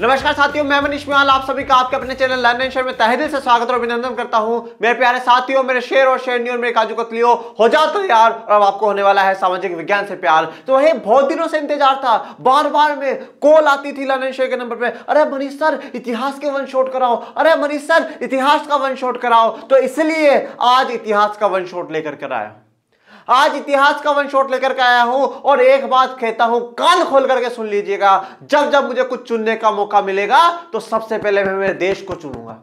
नमस्कार साथियों मैं मनीष मिहाल आप सभी का आपके अपने चैनल लर्न शेयर में तहदिल से स्वागत और अभिनंदन करता हूं मेरे प्यारे साथियों मेरे शेर और शेरनी और मेरे काजू कतलियो हो जा यार और अब आपको होने वाला है सामाजिक विज्ञान से प्यार तो वही बहुत दिनों से इंतजार था बार बार में कॉल आती थी लर्न शेयर के नंबर पर अरे मनीष सर इतिहास के वन शॉट कराओ अरे मनीष सर इतिहास का वन शॉट कराओ तो इसलिए आज इतिहास का वन शॉट लेकर कराया आज इतिहास का वन शॉट लेकर के आया हूं और एक बात कहता हूं कान खोल करके सुन लीजिएगा जब जब मुझे कुछ चुनने का मौका मिलेगा तो सबसे पहले मैं मेरे देश को चुनूंगा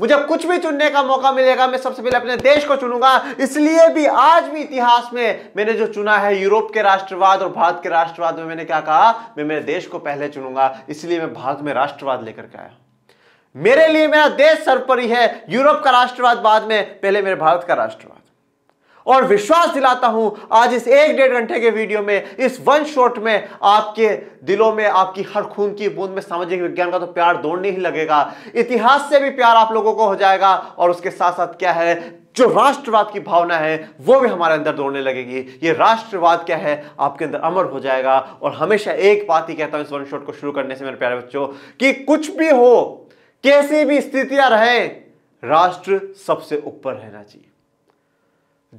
मुझे कुछ भी चुनने का मौका मिलेगा मैं सबसे पहले अपने देश को चुनूंगा इसलिए भी आज भी इतिहास में मैंने जो चुना है यूरोप के राष्ट्रवाद और भारत के राष्ट्रवाद में मैंने क्या कहा मैं मेरे देश को पहले चुनूंगा इसलिए मैं भारत में राष्ट्रवाद लेकर के आया मेरे लिए मेरा देश सर्वपरि है यूरोप का राष्ट्रवाद बाद में पहले मेरे भारत का राष्ट्रवाद और विश्वास दिलाता हूं आज इस एक डेढ़ घंटे के वीडियो में इस वन शॉट में आपके दिलों में आपकी हर खून की बूंद में सामाजिक विज्ञान का तो प्यार दौड़ने ही लगेगा इतिहास से भी प्यार आप लोगों को हो जाएगा और उसके साथ साथ क्या है जो राष्ट्रवाद की भावना है वो भी हमारे अंदर दौड़ने लगेगी ये राष्ट्रवाद क्या है आपके अंदर अमर हो जाएगा और हमेशा एक बात ही कहता हूं इस वन शॉट को शुरू करने से मेरे प्यारे बच्चों कि कुछ भी हो कैसी भी स्थितियां रहें राष्ट्र सबसे ऊपर रहना चाहिए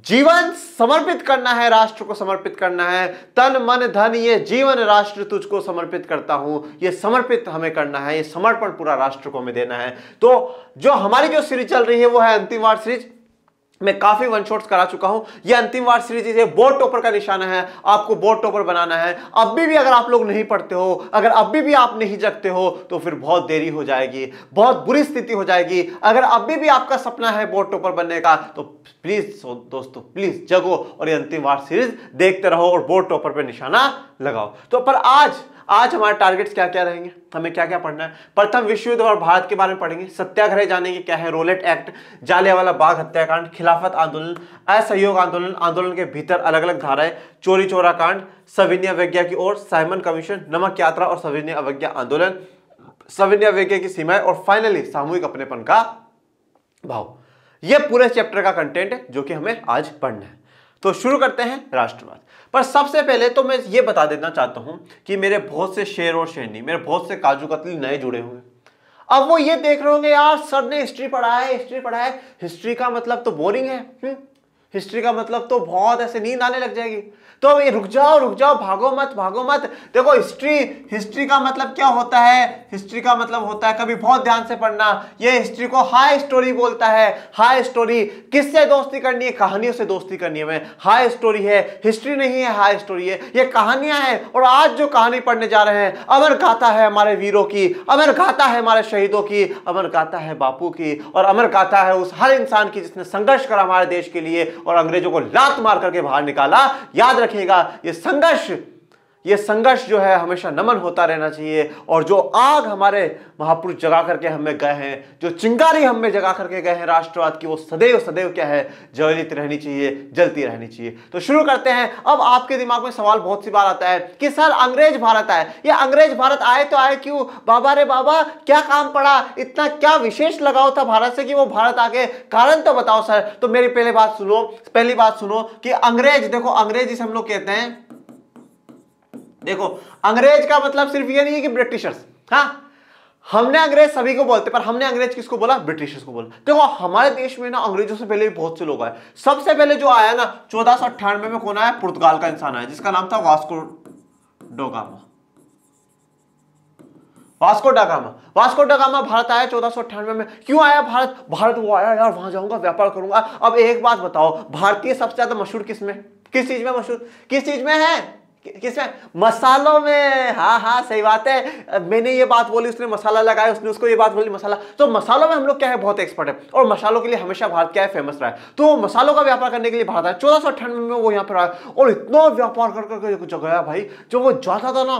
जीवन समर्पित करना है राष्ट्र को समर्पित करना है तन मन धन ये जीवन राष्ट्र तुझको समर्पित करता हूं ये समर्पित हमें करना है ये समर्पण पूरा राष्ट्र को हमें देना है तो जो हमारी जो सीरीज चल रही है वो है अंतिम वार सीरीज मैं काफी वन शॉट्स करा चुका हूं ये अंतिम वार सीरीज है बोर्ड टॉपर का निशाना है आपको बोर्ड टॉपर बनाना है अब भी, भी अगर आप लोग नहीं पढ़ते हो अगर अब भी, भी आप नहीं जगते हो तो फिर बहुत देरी हो जाएगी बहुत बुरी स्थिति हो जाएगी अगर अब भी, भी आपका सपना है बोर्ड टॉपर बनने का तो प्लीज दोस्तों प्लीज जगो और ये अंतिम वार सीरीज देखते रहो और बोर्ड टॉपर पर निशाना लगाओ तो पर आज आज हमारे टारगेट्स क्या क्या रहेंगे हमें क्या क्या पढ़ना है प्रथम विश्व युद्ध और भारत के बारे में पढ़ेंगे सत्याग्रह जानेंगे क्या है रोलेट एक्ट जालियावाला बाग हत्याकांड खिलाफत आंदोलन असहयोग आंदोलन आंदोलन के भीतर अलग अलग धाराएं चोरी चोरा कांड सविनय अवज्ञा की ओर साइमन कमीशन नमक यात्रा और सविनय अवज्ञा आंदोलन सविनय अवज्ञा की सीमाएं और फाइनली सामूहिक अपनेपन का भाव यह पूरे चैप्टर का कंटेंट है जो कि हमें आज पढ़ना है तो शुरू करते हैं राष्ट्रवाद पर सबसे पहले तो मैं ये बता देना चाहता हूं कि मेरे बहुत से शेर और शेरनी मेरे बहुत से काजू कतली नए जुड़े हुए अब वो ये देख रहे होंगे यार सर ने हिस्ट्री पढ़ा है हिस्ट्री पढ़ा है हिस्ट्री का मतलब तो बोरिंग है हुँ? हिस्ट्री का मतलब तो बहुत ऐसे नींद आने लग जाएगी तो ये रुक जाओ रुक जाओ भागो मत भागो मत देखो हिस्ट्री हिस्ट्री का मतलब क्या होता है हिस्ट्री का मतलब होता है कभी बहुत ध्यान से पढ़ना ये हिस्ट्री को हाई स्टोरी बोलता है हाई स्टोरी किससे दोस्ती करनी है कहानियों से दोस्ती करनी है हाई स्टोरी है हिस्ट्री नहीं है हाई स्टोरी है ये कहानियां हैं और आज जो कहानी पढ़ने जा रहे हैं अमर गाथा है हमारे वीरों की अमर गाथा है हमारे शहीदों की अमर गाथा है बापू की और अमर गाथा है उस हर इंसान की जिसने संघर्ष करा हमारे देश के लिए और अंग्रेजों को लात मार करके बाहर निकाला याद रखिएगा यह संघर्ष ये संघर्ष जो है हमेशा नमन होता रहना चाहिए और जो आग हमारे महापुरुष जगा करके हमें गए हैं जो चिंगारी हमें जगा करके गए हैं राष्ट्रवाद की वो सदैव सदैव क्या है ज्वलित रहनी चाहिए जलती रहनी चाहिए तो शुरू करते हैं अब आपके दिमाग में सवाल बहुत सी बार आता है कि सर अंग्रेज भारत आए या अंग्रेज भारत आए तो आए क्यों बाबा रे बाबा क्या काम पड़ा इतना क्या विशेष लगाव था भारत से कि वो भारत आके कारण तो बताओ सर तो मेरी पहले बात सुनो पहली बात सुनो कि अंग्रेज देखो अंग्रेज इसे हम लोग कहते हैं देखो अंग्रेज का मतलब सिर्फ ये नहीं है कि ब्रिटिशर्स हाँ हमने अंग्रेज सभी को बोलते पर हमने अंग्रेज किसको बोला ब्रिटिशर्स को बोला देखो हमारे देश में ना अंग्रेजों से पहले भी बहुत से लोग आए सबसे पहले जो आया ना चौदह में कौन आया पुर्तगाल का इंसान आया जिसका नाम था Vasco da Gama Vasco da Gama Vasco da Gama Bharat आया चौदह में क्यों आया भारत भारत वो आया यार वहां जाऊंगा व्यापार करूंगा अब एक बात बताओ भारतीय सबसे ज्यादा मशहूर किस में किस चीज में मशहूर किस चीज में है किसमें मसालों में हाँ हाँ सही बात है मैंने ये बात बोली उसने मसाला लगाया उसने उसको ये बात बोली मसाला तो मसालों में हम लोग क्या है बहुत एक्सपर्ट है और मसालों के लिए हमेशा भारत क्या है फेमस रहा है तो मसालों का व्यापार करने के लिए भारत आया चौदह में वो यहाँ पर आया और इतना व्यापार कर करके जो गया भाई जो वो जाता था ना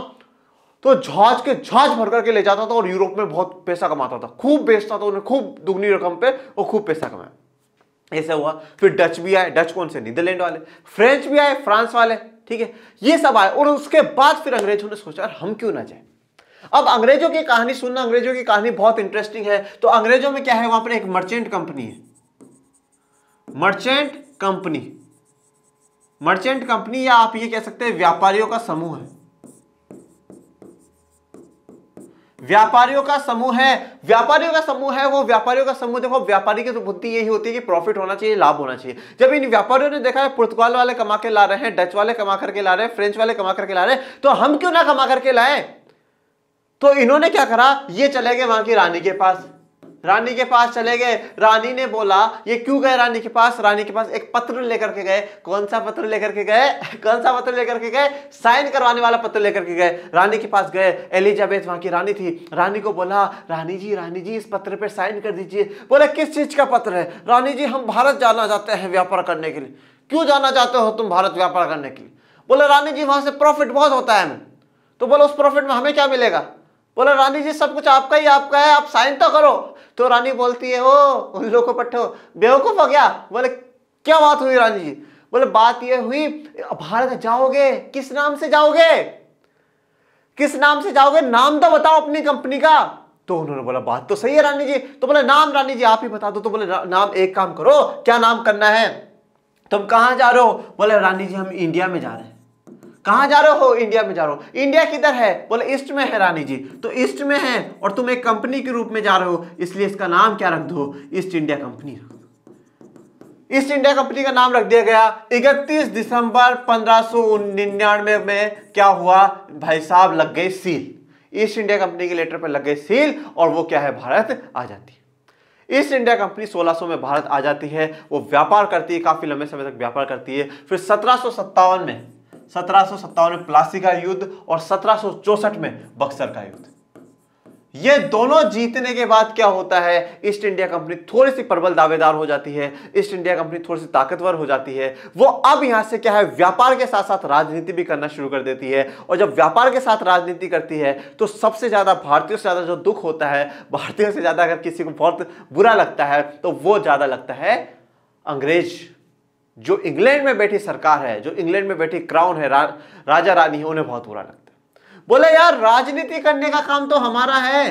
तो झाज के झाज भर करके ले जाता था और यूरोप में बहुत पैसा कमाता था खूब बेचता था उन्हें खूब दुगनी रकम पे और खूब पैसा कमाया ऐसा हुआ फिर डच भी आए डच कौन से नीदरलैंड वाले फ्रेंच भी आए फ्रांस वाले ठीक है ये सब आए और उसके बाद फिर अंग्रेजों ने सोचा हम क्यों ना जाए अब अंग्रेजों की कहानी सुनना अंग्रेजों की कहानी बहुत इंटरेस्टिंग है तो अंग्रेजों में क्या है वहां पर एक मर्चेंट कंपनी है मर्चेंट कंपनी मर्चेंट कंपनी या आप ये कह सकते हैं व्यापारियों का समूह है व्यापारियों का समूह है व्यापारियों का समूह है वो व्यापारियों का समूह देखो व्यापारी की तो बुद्धि यही होती है कि प्रॉफिट होना चाहिए लाभ होना चाहिए जब इन व्यापारियों ने देखा है पुर्तगाल वाले कमा के ला रहे हैं डच वाले कमा करके ला रहे हैं फ्रेंच वाले कमा करके ला रहे हैं तो हम क्यों ना कमा करके लाए तो इन्होंने क्या करा ये चले गए वहां की रानी के पास रानी के पास चले गए रानी ने बोला ये क्यों गए रानी के पास रानी के पास एक पत्र लेकर के गए कौन सा पत्र लेकर के गए कौन सा पत्र लेकर के गए साइन करवाने वाला पत्र लेकर के गए रानी के पास गए एलिजाबेथ वहां की रानी थी रानी को बोला रानी जी रानी जी इस पत्र पर साइन कर दीजिए बोले किस चीज का पत्र है रानी जी हम भारत जाना चाहते हैं व्यापार करने के लिए क्यों जाना चाहते हो तुम भारत व्यापार करने के लिए बोले रानी जी वहां से प्रॉफिट बहुत होता है तो बोला उस प्रॉफिट में हमें क्या मिलेगा बोले रानी जी सब कुछ आपका ही आपका है आप साइन तो करो तो रानी बोलती है ओ उन लोगों को पट्टो बेवकूफ हो गया बोले क्या बात हुई रानी जी बोले बात यह हुई भारत जाओगे किस नाम से जाओगे किस नाम से जाओगे नाम तो बताओ अपनी कंपनी का तो उन्होंने बोला बात तो सही है रानी जी तो बोले नाम रानी जी आप ही बता दो तो बोले नाम एक काम करो क्या नाम करना है तुम कहां जा रहे हो बोले रानी जी हम इंडिया में जा रहे हैं कहाँ जा रहे हो इंडिया में जा रहे हो इंडिया किधर है बोले ईस्ट में है रानी जी तो ईस्ट में है और तुम एक कंपनी के रूप में जा रहे हो इसलिए इसका नाम क्या रख दो ईस्ट इंडिया कंपनी रख ईस्ट इंडिया कंपनी का नाम रख दिया गया 31 दिसंबर पंद्रह में क्या हुआ भाई साहब लग गए सील ईस्ट इंडिया कंपनी के लेटर पर लग गए सील और वो क्या है भारत आ जाती है ईस्ट इंडिया कंपनी 1600 में भारत आ जाती है वो व्यापार करती है काफी लंबे समय तक व्यापार करती है फिर सत्रह में सत्रह में प्लासी का युद्ध और सत्रह में बक्सर का युद्ध ये दोनों जीतने के बाद क्या होता है ईस्ट इंडिया कंपनी थोड़ी सी प्रबल दावेदार हो जाती है ईस्ट इंडिया कंपनी थोड़ी सी ताकतवर हो जाती है वो अब यहां से क्या है व्यापार के साथ साथ राजनीति भी करना शुरू कर देती है और जब व्यापार के साथ राजनीति करती है तो सबसे ज्यादा भारतीयों से ज्यादा जो दुख होता है भारतीयों से ज्यादा अगर किसी को बहुत बुरा लगता है तो वो ज्यादा लगता है अंग्रेज जो इंग्लैंड में बैठी सरकार है जो इंग्लैंड में बैठी क्राउन है रा, राजा रानी है उन्हें बहुत बुरा लगता है बोले यार राजनीति करने का काम तो हमारा है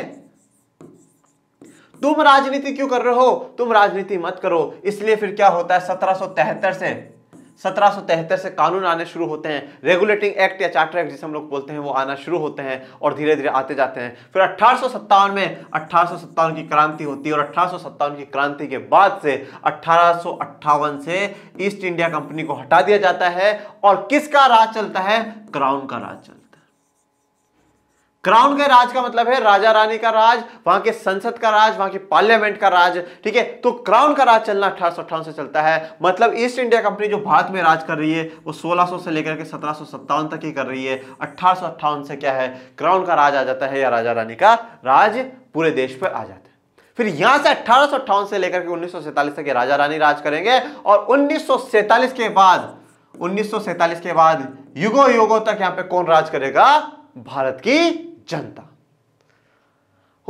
तुम राजनीति क्यों कर रहे हो तुम राजनीति मत करो इसलिए फिर क्या होता है सत्रह से सत्रह से कानून आने शुरू होते हैं रेगुलेटिंग एक्ट या चार्टर एक्ट जिसे हम लोग बोलते हैं वो आना शुरू होते हैं और धीरे धीरे आते जाते हैं फिर अट्ठारह में अट्ठारह की क्रांति होती है और अट्ठारह की क्रांति के बाद से अट्ठारह से ईस्ट इंडिया कंपनी को हटा दिया जाता है और किसका राज चलता है क्राउन का राज चलता है क्राउन के राज का मतलब है राजा रानी का राज वहां के संसद का राज वहां के पार्लियामेंट का राज ठीक है तो क्राउन का राज चलना अठारह से चलता है मतलब ईस्ट इंडिया कंपनी जो भारत में राज कर रही है वो 1600 से लेकर के सत्रह तक ही कर रही है अठारह से क्या है क्राउन का राज आ जाता है या राजा रानी का राज पूरे देश पर आ जाता है फिर यहां से अठारह से लेकर के उन्नीस तक ये राजा रानी राज करेंगे और उन्नीस के बाद उन्नीस के बाद युगो युगो तक यहां पर कौन राज करेगा भारत की जनता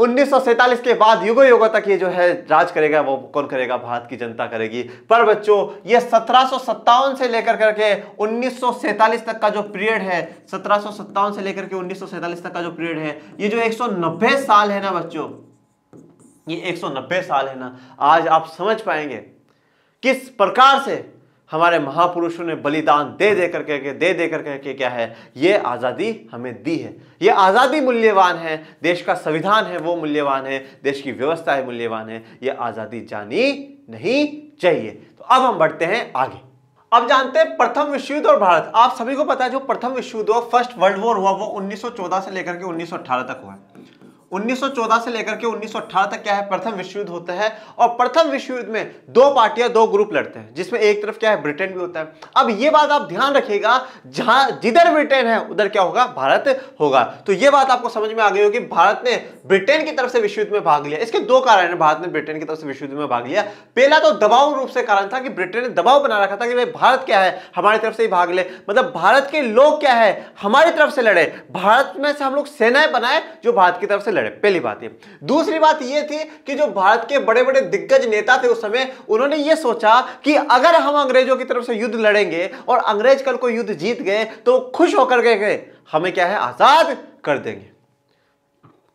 उन्नीस के बाद युगो युगो तक ये जो है राज करेगा वो कौन करेगा भारत की जनता करेगी पर बच्चों ये सत्रह से लेकर करके उन्नीस तक का जो पीरियड है सत्रह से लेकर के उन्नीस तक का जो पीरियड है ये जो 190 साल है ना बच्चों ये 190 साल है ना आज आप समझ पाएंगे किस प्रकार से हमारे महापुरुषों ने बलिदान दे दे करके के दे दे करके के क्या है ये आज़ादी हमें दी है ये आज़ादी मूल्यवान है देश का संविधान है वो मूल्यवान है देश की व्यवस्था है मूल्यवान है ये आज़ादी जानी नहीं चाहिए तो अब हम बढ़ते हैं आगे अब जानते हैं प्रथम विश्व युद्ध और भारत आप सभी को पता है जो प्रथम विश्व युद्ध हुआ फर्स्ट वर्ल्ड वॉर हुआ वो 1914 से लेकर के 1918 तक हुआ है 1914 से लेकर के 1918 तक क्या है प्रथम विश्व युद्ध होता है और प्रथम विश्व युद्ध में दो पार्टियां दो ग्रुप लड़ते हैं जिसमें एक तरफ क्या है ब्रिटेन भी होता है अब ये बात आप ध्यान रखिएगा जहां जिधर ब्रिटेन है उधर क्या होगा भारत होगा तो ये बात आपको समझ में आ गई होगी भारत ने ब्रिटेन की तरफ से विश्व युद्ध में भाग लिया इसके दो कारण है भारत ने ब्रिटेन की तरफ से विश्व युद्ध में भाग लिया पहला तो दबाव रूप से कारण था कि ब्रिटेन ने दबाव बना रखा था कि भाई भारत क्या है हमारी तरफ से ही भाग ले मतलब भारत के लोग क्या है हमारी तरफ से लड़े भारत में से हम लोग सेनाएं बनाए जो भारत की तरफ से लड़े लड़े पहली बात ये दूसरी बात ये थी कि जो भारत के बड़े बड़े दिग्गज नेता थे उस समय उन्होंने ये सोचा कि अगर हम अंग्रेजों की तरफ से युद्ध लड़ेंगे और अंग्रेज कल को युद्ध जीत गए तो खुश होकर गए गए हमें क्या है आजाद कर देंगे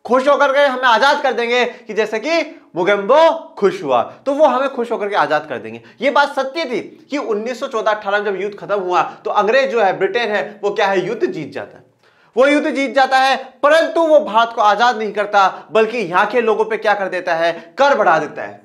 खुश होकर गए हमें आजाद कर देंगे कि जैसे कि मुगेम्बो खुश हुआ तो वो हमें खुश होकर के आजाद कर देंगे ये बात सत्य थी कि 1914-18 जब युद्ध खत्म हुआ तो अंग्रेज जो है ब्रिटेन है वो क्या है युद्ध जीत जाता है वो युद्ध जीत जाता है परंतु वो भारत को आजाद नहीं करता बल्कि यहां के लोगों पर क्या कर देता है कर बढ़ा देता है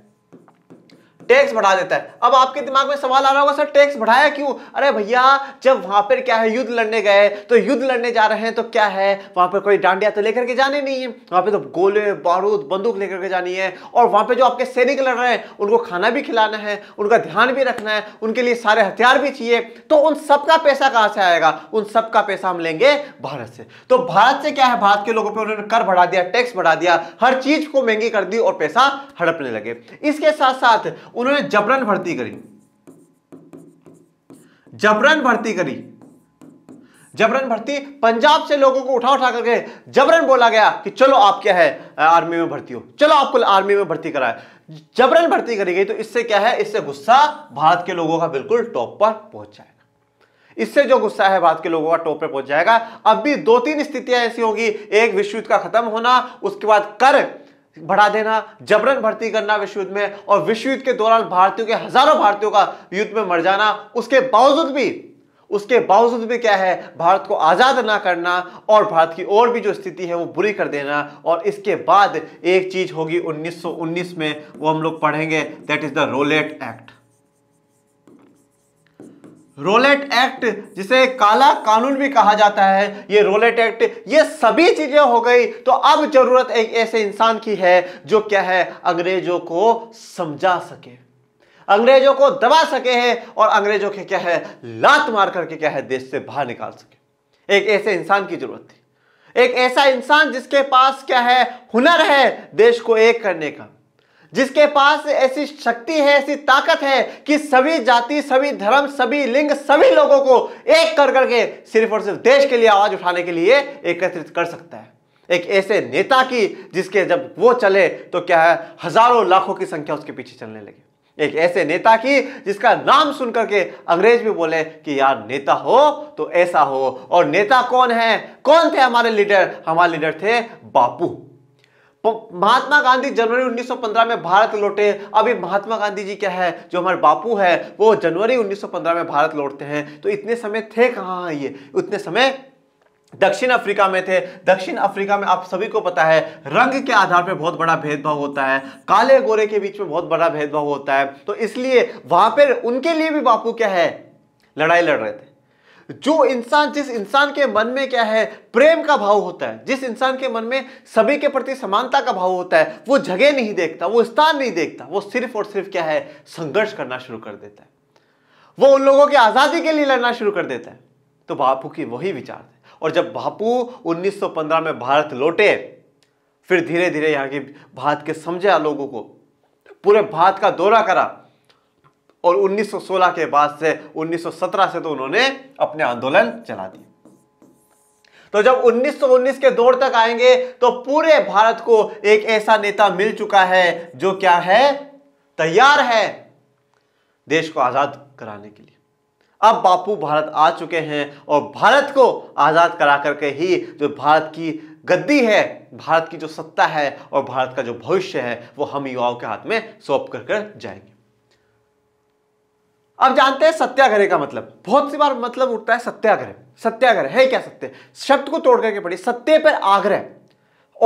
टैक्स बढ़ा देता है अब आपके दिमाग में सवाल आ रहा होगा सर टैक्स बढ़ाया क्यों अरे भैया जब वहां पर क्या है युद्ध लड़ने गए तो युद्ध लड़ने जा रहे हैं तो क्या है वहां पर कोई डांडिया तो लेकर के जाने नहीं है वहां पर तो गोले बारूद बंदूक लेकर के जानी है और वहां पर जो आपके सैनिक लड़ रहे हैं उनको खाना भी खिलाना है उनका ध्यान भी रखना है उनके लिए सारे हथियार भी चाहिए तो उन सबका पैसा कहां से आएगा उन सबका पैसा हम लेंगे भारत से तो भारत से क्या है भारत के लोगों पर उन्होंने कर बढ़ा दिया टैक्स बढ़ा दिया हर चीज को महंगी कर दी और पैसा हड़पने लगे इसके साथ साथ उन्होंने जबरन भर्ती करी जबरन भर्ती करी जबरन भर्ती पंजाब से लोगों को उठा उठा करके जबरन बोला गया कि चलो आप क्या है आर्मी में भर्ती हो चलो आपको आर्मी में भर्ती कराए जबरन भर्ती करी गई तो इससे क्या है इससे गुस्सा भारत के लोगों का बिल्कुल टॉप पर पहुंच जाएगा इससे जो गुस्सा है भारत के लोगों का टॉप पे पहुंच जाएगा अब भी दो तीन स्थितियां ऐसी होगी एक विश्व युद्ध का खत्म होना उसके बाद कर बढ़ा देना जबरन भर्ती करना विश्व युद्ध में और विश्व युद्ध के दौरान भारतीयों के हजारों भारतीयों का युद्ध में मर जाना उसके बावजूद भी उसके बावजूद भी क्या है भारत को आज़ाद ना करना और भारत की और भी जो स्थिति है वो बुरी कर देना और इसके बाद एक चीज़ होगी 1919 में वो हम लोग पढ़ेंगे that is the Rowlatt act Rowlatt act जिसे काला कानून भी कहा जाता है ये रोलेट एक्ट ये सभी चीजें हो गई तो अब जरूरत एक ऐसे इंसान की है जो क्या है अंग्रेजों को समझा सके अंग्रेजों को दबा सके है और अंग्रेजों के क्या है लात मार करके क्या है देश से बाहर निकाल सके एक ऐसे इंसान की जरूरत थी एक ऐसा इंसान जिसके पास क्या है हुनर है देश को एक करने का जिसके पास ऐसी शक्ति है ऐसी ताकत है कि सभी जाति सभी धर्म सभी लिंग सभी लोगों को एक कर करके सिर्फ और सिर्फ देश के लिए आवाज उठाने के लिए एकत्रित कर सकता है एक ऐसे नेता की जिसके जब वो चले तो क्या है हजारों लाखों की संख्या उसके पीछे चलने लगे एक ऐसे नेता की जिसका नाम सुनकर के अंग्रेज भी बोले कि यार नेता हो तो ऐसा हो और नेता कौन है कौन थे हमारे लीडर हमारे लीडर थे बापू महात्मा गांधी जनवरी 1915 में भारत लौटे अभी महात्मा गांधी जी क्या है जो हमारे बापू है वो जनवरी 1915 में भारत लौटते हैं तो इतने समय थे कहाँ ये उतने समय दक्षिण अफ्रीका में थे दक्षिण अफ्रीका में आप सभी को पता है रंग के आधार पर बहुत बड़ा भेदभाव होता है काले गोरे के बीच में बहुत बड़ा भेदभाव होता है तो इसलिए वहां पर उनके लिए भी बापू क्या है लड़ाई लड़ रहे थे जो इंसान जिस इंसान के मन में क्या है प्रेम का भाव होता है जिस इंसान के मन में सभी के प्रति समानता का भाव होता है वो जगह नहीं देखता वो स्थान नहीं देखता वो सिर्फ और सिर्फ क्या है संघर्ष करना शुरू कर देता है वो उन लोगों की आज़ादी के लिए लड़ना शुरू कर देता है तो बापू की वही विचार है और जब बापू 1915 में भारत लौटे फिर धीरे धीरे यहाँ की भारत के समझा लोगों को पूरे भारत का दौरा करा और 1916 के बाद से 1917 से तो उन्होंने अपने आंदोलन चला दिए तो जब 1919 के दौर तक आएंगे तो पूरे भारत को एक ऐसा नेता मिल चुका है जो क्या है तैयार है देश को आजाद कराने के लिए अब बापू भारत आ चुके हैं और भारत को आजाद करा करके ही जो भारत की गद्दी है भारत की जो सत्ता है और भारत का जो भविष्य है वो हम युवाओं के हाथ में सौंप कर कर जाएंगे अब जानते हैं सत्याग्रह का मतलब बहुत सी बार मतलब उठता है सत्याग्रह सत्याग्रह है क्या सत्य शब्द को तोड़ करके पढ़िए सत्य पर आग्रह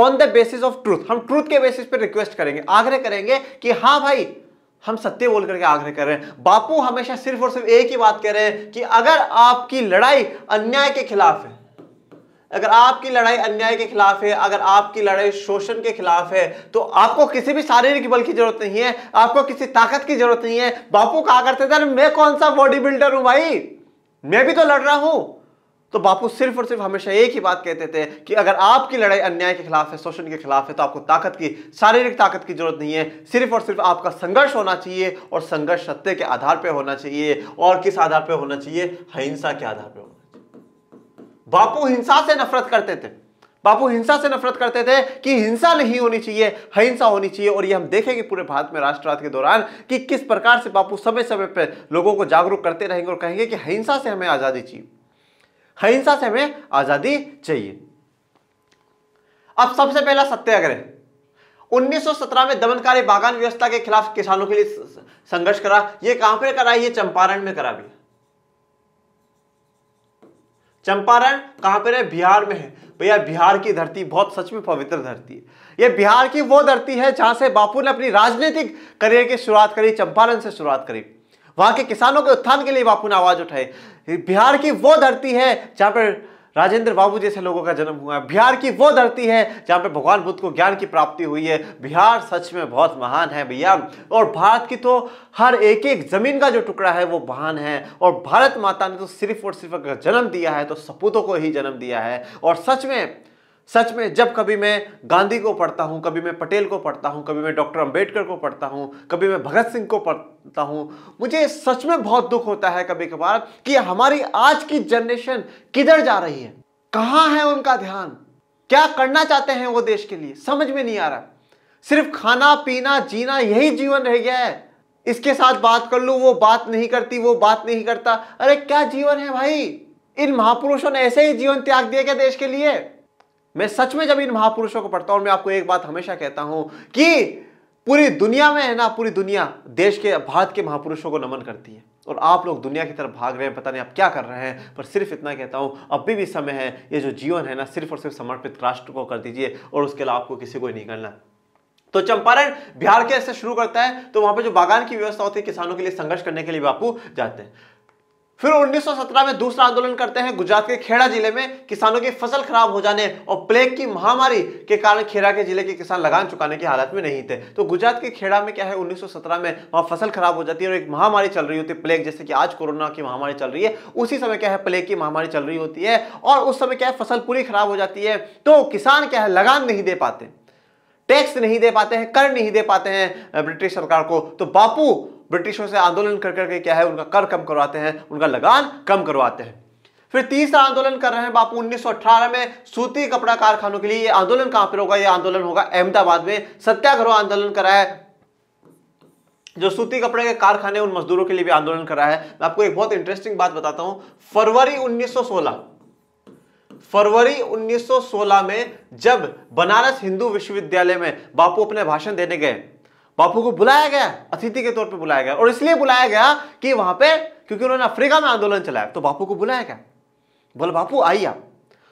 on the basis of truth हम ट्रूथ के बेसिस पर रिक्वेस्ट करेंगे आग्रह करेंगे कि हाँ भाई हम सत्य बोल करके आग्रह कर रहे हैं बापू हमेशा सिर्फ और सिर्फ एक ही बात कह रहे हैं कि अगर आपकी लड़ाई अन्याय के खिलाफ है अगर आपकी लड़ाई अन्याय के खिलाफ है अगर आपकी लड़ाई शोषण के खिलाफ है तो आपको किसी भी शारीरिक बल की जरूरत नहीं है आपको किसी ताकत की जरूरत नहीं है बापू कहा करते थे मैं कौन सा बॉडी बिल्डर हूं भाई मैं भी तो लड़ रहा हूं तो बापू सिर्फ और सिर्फ हमेशा एक ही बात कहते थे कि अगर आपकी लड़ाई अन्याय के खिलाफ है शोषण के खिलाफ है तो आपको ताकत की शारीरिक ताकत की जरूरत नहीं है सिर्फ और सिर्फ आपका संघर्ष होना चाहिए और संघर्ष सत्य के आधार पर होना चाहिए और किस आधार पर होना चाहिए अहिंसा के आधार पर होना बापू हिंसा से नफरत करते थे बापू हिंसा से नफरत करते थे कि हिंसा नहीं होनी चाहिए हिंसा होनी चाहिए और ये हम देखेंगे पूरे भारत में राष्ट्रवाद के दौरान कि किस प्रकार से बापू समय समय पर लोगों को जागरूक करते रहेंगे और कहेंगे कि हिंसा से हमें आज़ादी चाहिए हिंसा से हमें आज़ादी चाहिए अब सबसे पहला सत्याग्रह 1917 में दमनकारी बागान व्यवस्था के खिलाफ किसानों के लिए संघर्ष करा ये कहां पर करा ये चंपारण में करा भी चंपारण कहाँ पर है बिहार में है भैया बिहार की धरती बहुत सच में पवित्र धरती है ये बिहार की वो धरती है जहाँ से बापू ने अपनी राजनीतिक करियर की शुरुआत करी चंपारण से शुरुआत करी वहाँ के किसानों के उत्थान के लिए बापू ने आवाज उठाई बिहार की वो धरती है जहाँ पर राजेंद्र बाबू जैसे लोगों का जन्म हुआ है बिहार की वो धरती है जहाँ पे भगवान बुद्ध को ज्ञान की प्राप्ति हुई है बिहार सच में बहुत महान है भैया और भारत की तो हर एक एक जमीन का जो टुकड़ा है वो महान है और भारत माता ने तो सिर्फ और सिर्फ अगर जन्म दिया है तो सपूतों को ही जन्म दिया है और सच में सच में जब कभी मैं गांधी को पढ़ता हूँ कभी मैं पटेल को पढ़ता हूँ कभी मैं डॉक्टर अंबेडकर को पढ़ता हूँ कभी मैं भगत सिंह को पढ़ता हूँ मुझे सच में बहुत दुख होता है कभी कभार कि हमारी आज की जनरेशन किधर जा रही है कहाँ है उनका ध्यान क्या करना चाहते हैं वो देश के लिए समझ में नहीं आ रहा सिर्फ खाना पीना जीना यही जीवन रह गया है इसके साथ बात कर लूँ वो बात नहीं करती वो बात नहीं करता अरे क्या जीवन है भाई इन महापुरुषों ने ऐसे ही जीवन त्याग दिया क्या देश के लिए मैं सच में जब इन महापुरुषों को पढ़ता हूं मैं आपको एक बात हमेशा कहता हूं कि पूरी दुनिया में है ना पूरी दुनिया देश के भारत के महापुरुषों को नमन करती है और आप लोग दुनिया की तरफ भाग रहे हैं पता नहीं आप क्या कर रहे हैं पर सिर्फ इतना कहता हूं अभी भी समय है ये जो जीवन है ना सिर्फ और सिर्फ समर्पित राष्ट्र को कर दीजिए और उसके अलावा आपको किसी को नहीं करना तो चंपारण बिहार के ऐसे शुरू करता है तो वहां पर जो बागान की व्यवस्था होती है किसानों के लिए संघर्ष करने के लिए बापू जाते हैं फिर 1917 में दूसरा आंदोलन करते हैं गुजरात के खेड़ा जिले में किसानों की फसल खराब हो जाने और प्लेग की महामारी के कारण खेड़ा के जिले के किसान लगान चुकाने की हालत में नहीं थे तो गुजरात के खेड़ा में क्या है 1917 में वहां फसल खराब हो जाती है और एक महामारी चल रही होती है प्लेग जैसे कि आज कोरोना की महामारी चल रही है उसी समय क्या है प्लेग की महामारी चल रही होती है और उस समय क्या है फसल पूरी खराब हो जाती है तो किसान क्या है लगान नहीं दे पाते टैक्स नहीं दे पाते हैं कर नहीं दे पाते हैं ब्रिटिश सरकार को तो बापू ब्रिटिशों से आंदोलन कर करके क्या है उनका कर कम करवाते हैं उनका लगान कम करवाते हैं फिर तीसरा आंदोलन कर रहे हैं बापू 1918 में सूती कपड़ा कारखानों के लिए ये आंदोलन कहां पर होगा ये आंदोलन होगा अहमदाबाद में सत्याग्रह आंदोलन करा है जो सूती कपड़े के कारखाने उन मजदूरों के लिए भी आंदोलन करा है मैं आपको एक बहुत इंटरेस्टिंग बात बताता हूं फरवरी 1916 फरवरी 1916 में जब बनारस हिंदू विश्वविद्यालय में बापू अपने भाषण देने गए बापू को बुलाया गया अतिथि के तौर पे बुलाया गया और इसलिए बुलाया गया कि वहां पे क्योंकि उन्होंने अफ्रीका में आंदोलन चलाया तो बापू को बुलाया गया बोले बापू आई आप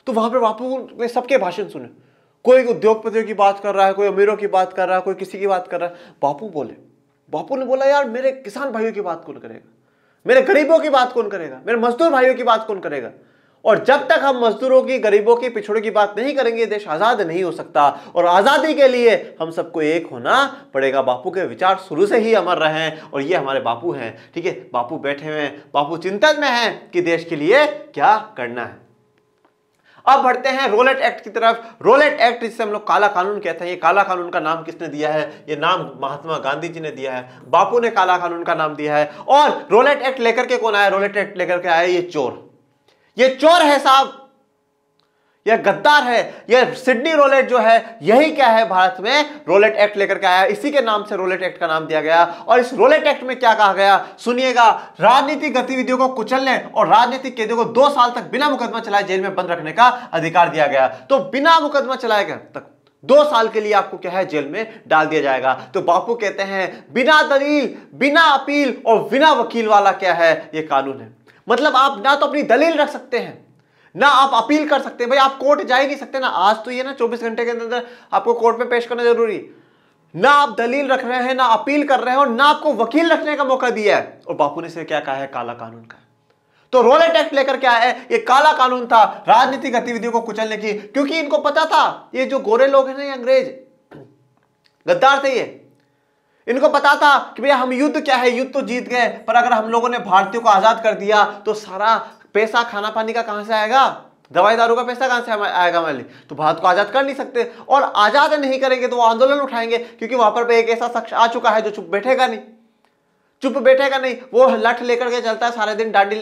तो वहां पर बापू ने सबके भाषण सुने कोई उद्योगपतियों की बात कर रहा है कोई अमीरों की बात कर रहा है कोई किसी की बात कर रहा है बापू बोले बापू ने बोला यार मेरे किसान भाइयों की बात कौन करेगा मेरे गरीबों की बात कौन करेगा मेरे मजदूर भाइयों की बात कौन करेगा और जब तक हम मजदूरों की गरीबों की पिछड़ों की बात नहीं करेंगे देश आजाद नहीं हो सकता और आजादी के लिए हम सबको एक होना पड़ेगा बापू के विचार शुरू से ही अमर रहे हैं और ये हमारे बापू हैं ठीक है बापू बैठे हुए हैं बापू चिंतन में हैं कि देश के लिए क्या करना है अब बढ़ते हैं रोलेट एक्ट की तरफ रोलेट एक्ट जिसे हम लोग काला कानून कहते हैं ये काला कानून का नाम किसने दिया है ये नाम महात्मा गांधी जी ने दिया है बापू ने काला कानून का नाम दिया है और रोलेट एक्ट लेकर के कौन आया रोलेट एक्ट लेकर के आया ये चोर ये चोर है साहब यह गद्दार है यह सिडनी रोलेट जो है यही क्या है भारत में रोलेट एक्ट लेकर के आया इसी के नाम से रोलेट एक्ट का नाम दिया गया और इस रोलेट एक्ट में क्या कहा गया सुनिएगा राजनीतिक गतिविधियों को कुचलने और राजनीतिक कैदियों को दो साल तक बिना मुकदमा चलाए जेल में बंद रखने का अधिकार दिया गया तो बिना मुकदमा चलाए गए तक दो साल के लिए आपको क्या है जेल में डाल दिया जाएगा तो बापू कहते हैं बिना दलील बिना अपील और बिना वकील वाला क्या है यह कानून है मतलब आप ना तो अपनी दलील रख सकते हैं ना आप अपील कर सकते हैं भाई आप कोर्ट जा ही नहीं सकते ना आज तो ये ना चौबीस घंटे के अंदर आपको कोर्ट में पेश करना जरूरी ना आप दलील रख रहे हैं ना अपील कर रहे हैं और ना आपको वकील रखने का मौका दिया है और बापू ने क्या कहा है काला कानून का तो रोलेट एक्ट लेकर क्या है ये काला कानून था राजनीतिक गतिविधियों को कुचलने की क्योंकि इनको पता था ये जो गोरे लोग हैं ना ये अंग्रेज गद्दार थे ये इनको पता था कि भैया हम युद्ध क्या है युद्ध तो जीत गए पर अगर हम लोगों ने भारतीयों को आजाद कर दिया तो सारा पैसा खाना पानी का कहां से आएगा दवाई दारू का पैसा कहां से आएगा मालिक तो भारत को आजाद कर नहीं सकते और आजाद नहीं करेंगे तो वो आंदोलन उठाएंगे क्योंकि वहां पर एक ऐसा शख्स आ चुका है जो चुप बैठेगा नहीं चुप बैठेगा नहीं वो लठ लेकर के चलता है सारे दिन डांडी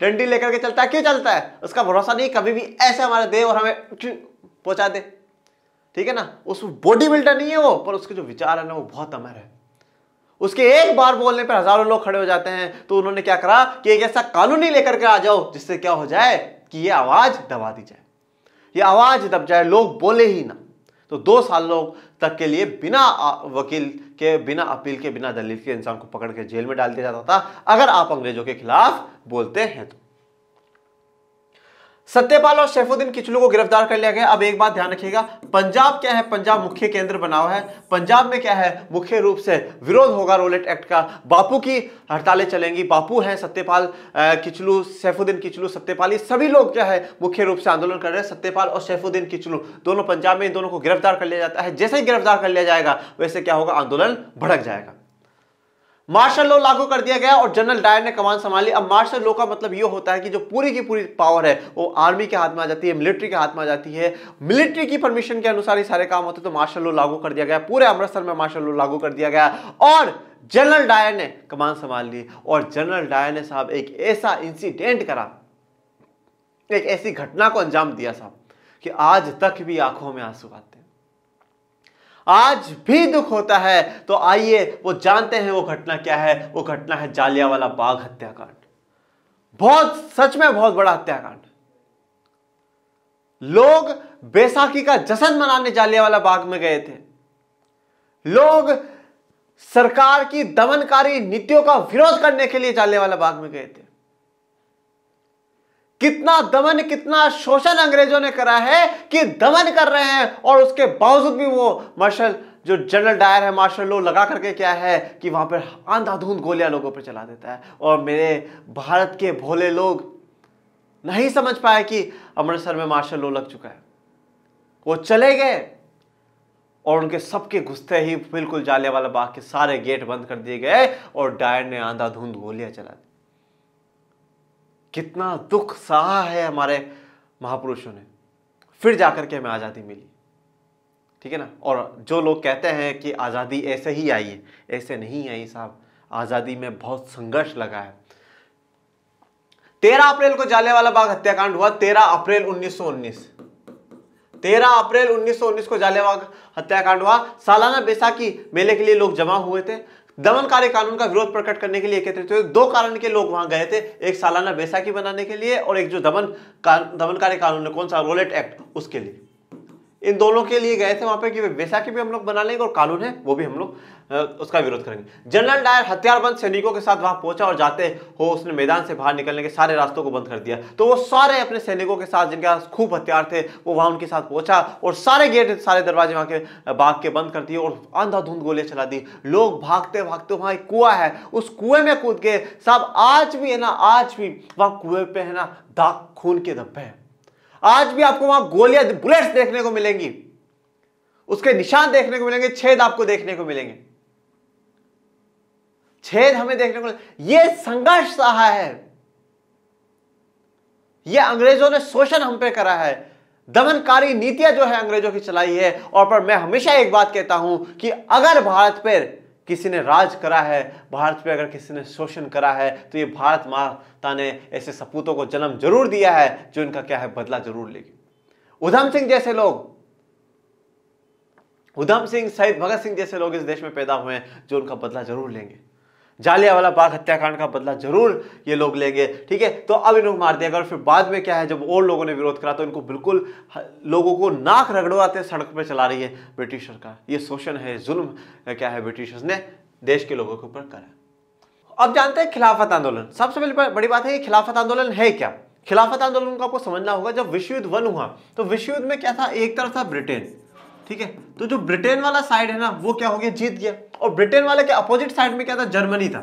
डंडी लेकर के चलता है क्यों चलता है उसका भरोसा नहीं कभी भी ऐसे हमारे दे और हमें पहुंचा दे ठीक है ना उस बॉडी बिल्डर नहीं है वो पर उसके जो विचार है ना वो बहुत अमर है उसके एक बार बोलने पर हजारों लोग खड़े हो जाते हैं तो उन्होंने क्या करा कि एक ऐसा कानून ही लेकर के आ जाओ जिससे क्या हो जाए कि ये आवाज दबा दी जाए ये आवाज दब जाए लोग बोले ही ना तो दो सालों तक के लिए बिना वकील के बिना अपील के बिना दलील के इंसान को पकड़ के जेल में डाल दिया जाता था अगर आप अंग्रेजों के खिलाफ बोलते हैं तो सत्यपाल और सैफुद्दीन किचलू को गिरफ्तार कर लिया गया अब एक बात ध्यान रखिएगा पंजाब क्या है पंजाब मुख्य केंद्र बना हुआ है पंजाब में क्या है मुख्य रूप से विरोध होगा रोलेट एक्ट का बापू की हड़तालें चलेंगी बापू हैं सत्यपाल किचलू सैफुद्दीन किचलू सत्यपाल ये सभी लोग क्या है मुख्य रूप से आंदोलन कर रहे हैं सत्यपाल और सैफुद्दीन किचलू दोनों पंजाब में इन दोनों को गिरफ्तार कर लिया जाता है जैसे ही गिरफ्तार कर लिया जाएगा वैसे क्या होगा आंदोलन भड़क जाएगा मार्शल लॉ लागू कर दिया गया और जनरल डायर ने कमान संभाली अब मार्शल लॉ का मतलब यह होता है कि जो पूरी की पूरी पावर है वो आर्मी के हाथ में आ जाती है मिलिट्री के हाथ में आ जाती है मिलिट्री की परमिशन के अनुसार ही सारे काम होते तो मार्शल लॉ लागू कर दिया गया पूरे अमृतसर में मार्शल लॉ लागू कर दिया गया और जनरल डायर ने कमान संभाल ली और जनरल डायर ने साहब एक ऐसा इंसिडेंट करा एक ऐसी घटना को अंजाम दिया साहब कि आज तक भी आंखों में आंसू आते आज भी दुख होता है तो आइए वो जानते हैं वो घटना क्या है वो घटना है जालियावाला बाग हत्याकांड बहुत सच में बहुत बड़ा हत्याकांड लोग बैसाखी का जश्न मनाने जालियावाला बाग में गए थे लोग सरकार की दमनकारी नीतियों का विरोध करने के लिए जालियावाला बाग में गए थे कितना दमन कितना शोषण अंग्रेजों ने करा है कि दमन कर रहे हैं और उसके बावजूद भी वो मार्शल जो जनरल डायर है मार्शल लो लगा करके क्या है कि वहां पर आंधाधुंध गोलियां लोगों पर चला देता है और मेरे भारत के भोले लोग नहीं समझ पाए कि अमृतसर में मार्शल लो लग चुका है वो चले गए और उनके सबके घुसते ही बिल्कुल जाले वाला बाग के सारे गेट बंद कर दिए गए और डायर ने आंधाधुंध गोलियां चला दी कितना दुख सहा है हमारे महापुरुषों ने फिर जाकर के हमें आज़ादी मिली ठीक है ना और जो लोग कहते हैं कि आज़ादी ऐसे ही आई है ऐसे नहीं आई साहब आज़ादी में बहुत संघर्ष लगा है तेरह अप्रैल को वाला बाग हत्याकांड हुआ तेरह अप्रैल 1919 तेरह अप्रैल 1919 को जालेबाग हत्याकांड हुआ सालाना बैसाखी मेले के लिए लोग जमा हुए थे दमनकारी कानून का विरोध प्रकट करने के लिए एकत्रित हुए दो कारण के लोग वहां गए थे एक सालाना बैसाखी बनाने के लिए और एक जो दमन का, दमनकारी कानून है कौन सा रोलेट एक्ट उसके लिए इन दोनों के लिए गए थे वहां पे कि वैसा भी हम लोग बना लेंगे और कानून है वो भी हम लोग उसका विरोध करेंगे जनरल डायर हथियारबंद सैनिकों के साथ वहां पहुंचा और जाते हो उसने मैदान से बाहर निकलने के सारे रास्तों को बंद कर दिया तो वो सारे अपने सैनिकों के साथ जिनके पास खूब हथियार थे वो वहां उनके साथ पहुंचा और सारे गेट सारे दरवाजे वहां के भाग के बंद कर दिए और अंधाधुंध गोलियां चला दी लोग भागते भागते वहां एक कुआ है उस कुएं में कूद के साहब आज भी है ना आज भी वहां कुएं पे है ना दाग खून के धब्बे हैं आज भी आपको वहां गोलियां बुलेट्स देखने को मिलेंगी उसके निशान देखने को मिलेंगे छेद आपको देखने को मिलेंगे छेद हमें देखने को ये संघर्ष रहा है ये अंग्रेजों ने शोषण हम पे करा है दमनकारी नीतियां जो है अंग्रेजों की चलाई है और पर मैं हमेशा एक बात कहता हूं कि अगर भारत पर किसी ने राज करा है भारत पर अगर किसी ने शोषण करा है तो ये भारत माता ने ऐसे सपूतों को जन्म जरूर दिया है जो इनका क्या है बदला जरूर लेगी उधम सिंह जैसे लोग उधम सिंह शहीद भगत सिंह जैसे लोग इस देश में पैदा हुए हैं जो उनका बदला जरूर लेंगे जालियावाला बाग हत्याकांड का बदला जरूर ये लोग लेंगे ठीक है तो अब इनको मार दिया गया और फिर बाद में क्या है जब और लोगों ने विरोध करा तो इनको बिल्कुल लोगों को नाक रगड़वाते सड़क पर चला रही है ब्रिटिश सरकार ये शोषण है जुल्म क्या है ब्रिटिशर्स ने देश के लोगों के ऊपर करा अब जानते हैं खिलाफत आंदोलन सबसे पहले बड़ी बात है ये खिलाफत आंदोलन है क्या खिलाफत आंदोलन को आपको समझना होगा जब विश्व युद्ध वन हुआ तो विश्व युद्ध में क्या था एक तरफ था ब्रिटेन ठीक है तो जो ब्रिटेन वाला साइड है ना वो क्या हो गया जीत गया और ब्रिटेन वाले के अपोजिट साइड में क्या था जर्मनी था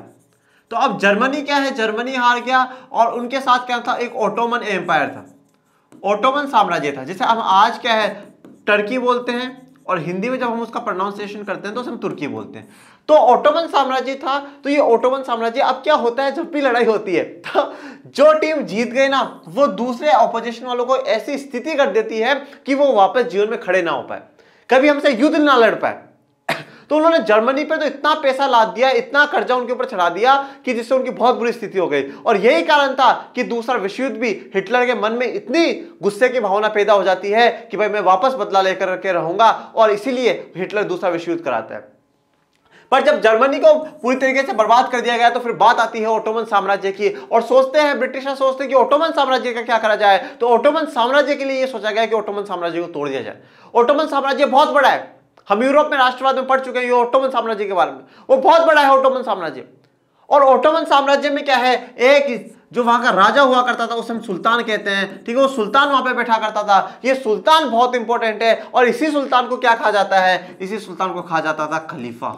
तो अब जर्मनी क्या है जर्मनी हार गया और उनके साथ क्या था एक ओटोमन एम्पायर था ओटोमन साम्राज्य था जैसे हम आज क्या है टर्की बोलते हैं और हिंदी में जब हम उसका प्रोनाउंसिएशन करते हैं तो उसे हम तुर्की बोलते हैं तो ओटोमन साम्राज्य था तो ये ओटोमन साम्राज्य अब क्या होता है जब भी लड़ाई होती है तो जो टीम जीत गई ना वो दूसरे ऑपोजिशन वालों को ऐसी स्थिति कर देती है कि वो वापस जीवन में खड़े ना हो पाए कभी हमसे युद्ध ना लड़ पाए तो उन्होंने जर्मनी पर तो इतना पैसा लाद दिया इतना कर्जा उनके ऊपर चढ़ा दिया कि जिससे उनकी बहुत बुरी स्थिति हो गई और यही कारण था कि दूसरा विश्व युद्ध भी हिटलर के मन में इतनी गुस्से की भावना पैदा हो जाती है कि भाई मैं वापस बदला लेकर के रहूंगा और इसीलिए हिटलर दूसरा विश्व युद्ध कराता है पर जब जर्मनी को पूरी तरीके से बर्बाद कर दिया गया तो फिर बात आती है ओटोमन साम्राज्य की और सोचते हैं ब्रिटिशर सोचते हैं कि ओटोमन साम्राज्य का क्या करा जाए तो ओटोमन साम्राज्य के लिए यह सोचा गया कि ओटोमन साम्राज्य को तोड़ दिया जाए ओटोमन साम्राज्य बहुत बड़ा है हम यूरोप में राष्ट्रवाद में पढ़ चुके हैं ओटोमन साम्राज्य के बारे में वो बहुत बड़ा है ओटोमन साम्राज्य और ओटोमन साम्राज्य में क्या है एक जो वहां का राजा हुआ करता था उसे हम सुल्तान कहते हैं ठीक है वो सुल्तान वहां पे बैठा करता था ये सुल्तान बहुत इंपॉर्टेंट है और इसी सुल्तान को क्या कहा जाता है इसी सुल्तान को कहा जाता था खलीफा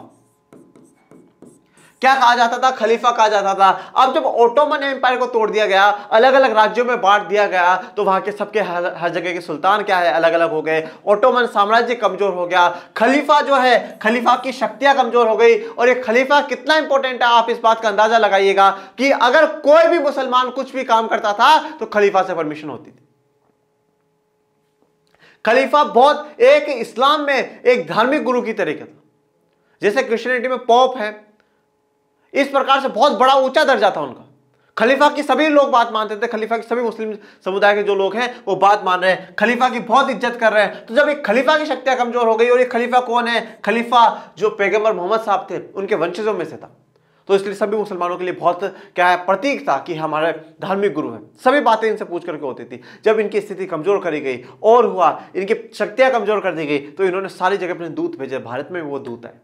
क्या कहा जाता था खलीफा कहा जाता था अब जब ओटोमन एम्पायर को तोड़ दिया गया अलग अलग राज्यों में बांट दिया गया तो वहां के सबके हर, हर जगह के सुल्तान क्या है अलग अलग हो गए ओटोमन साम्राज्य कमजोर हो गया खलीफा जो है खलीफा की शक्तियां कमजोर हो गई और ये खलीफा कितना इंपॉर्टेंट है आप इस बात का अंदाजा लगाइएगा कि अगर कोई भी मुसलमान कुछ भी काम करता था तो खलीफा से परमिशन होती थी खलीफा बहुत एक इस्लाम में एक धार्मिक गुरु की तरीके था जैसे क्रिश्चियनिटी में पॉप है इस प्रकार से बहुत बड़ा ऊंचा दर्जा था उनका खलीफा की सभी लोग बात मानते थे खलीफा की सभी मुस्लिम समुदाय के जो लोग हैं वो बात मान रहे हैं खलीफा की बहुत इज्जत कर रहे हैं तो जब एक खलीफा की शक्तियां कमजोर हो गई और ये खलीफा कौन है खलीफा जो पैगम्बर मोहम्मद साहब थे उनके वंशजों में से था तो इसलिए सभी मुसलमानों के लिए बहुत क्या है प्रतीक था कि हमारे धार्मिक गुरु हैं सभी बातें इनसे पूछ करके होती थी जब इनकी स्थिति कमजोर करी गई और हुआ इनकी शक्तियां कमजोर कर दी गई तो इन्होंने सारी जगह अपने दूत भेजे भारत में वो दूत आए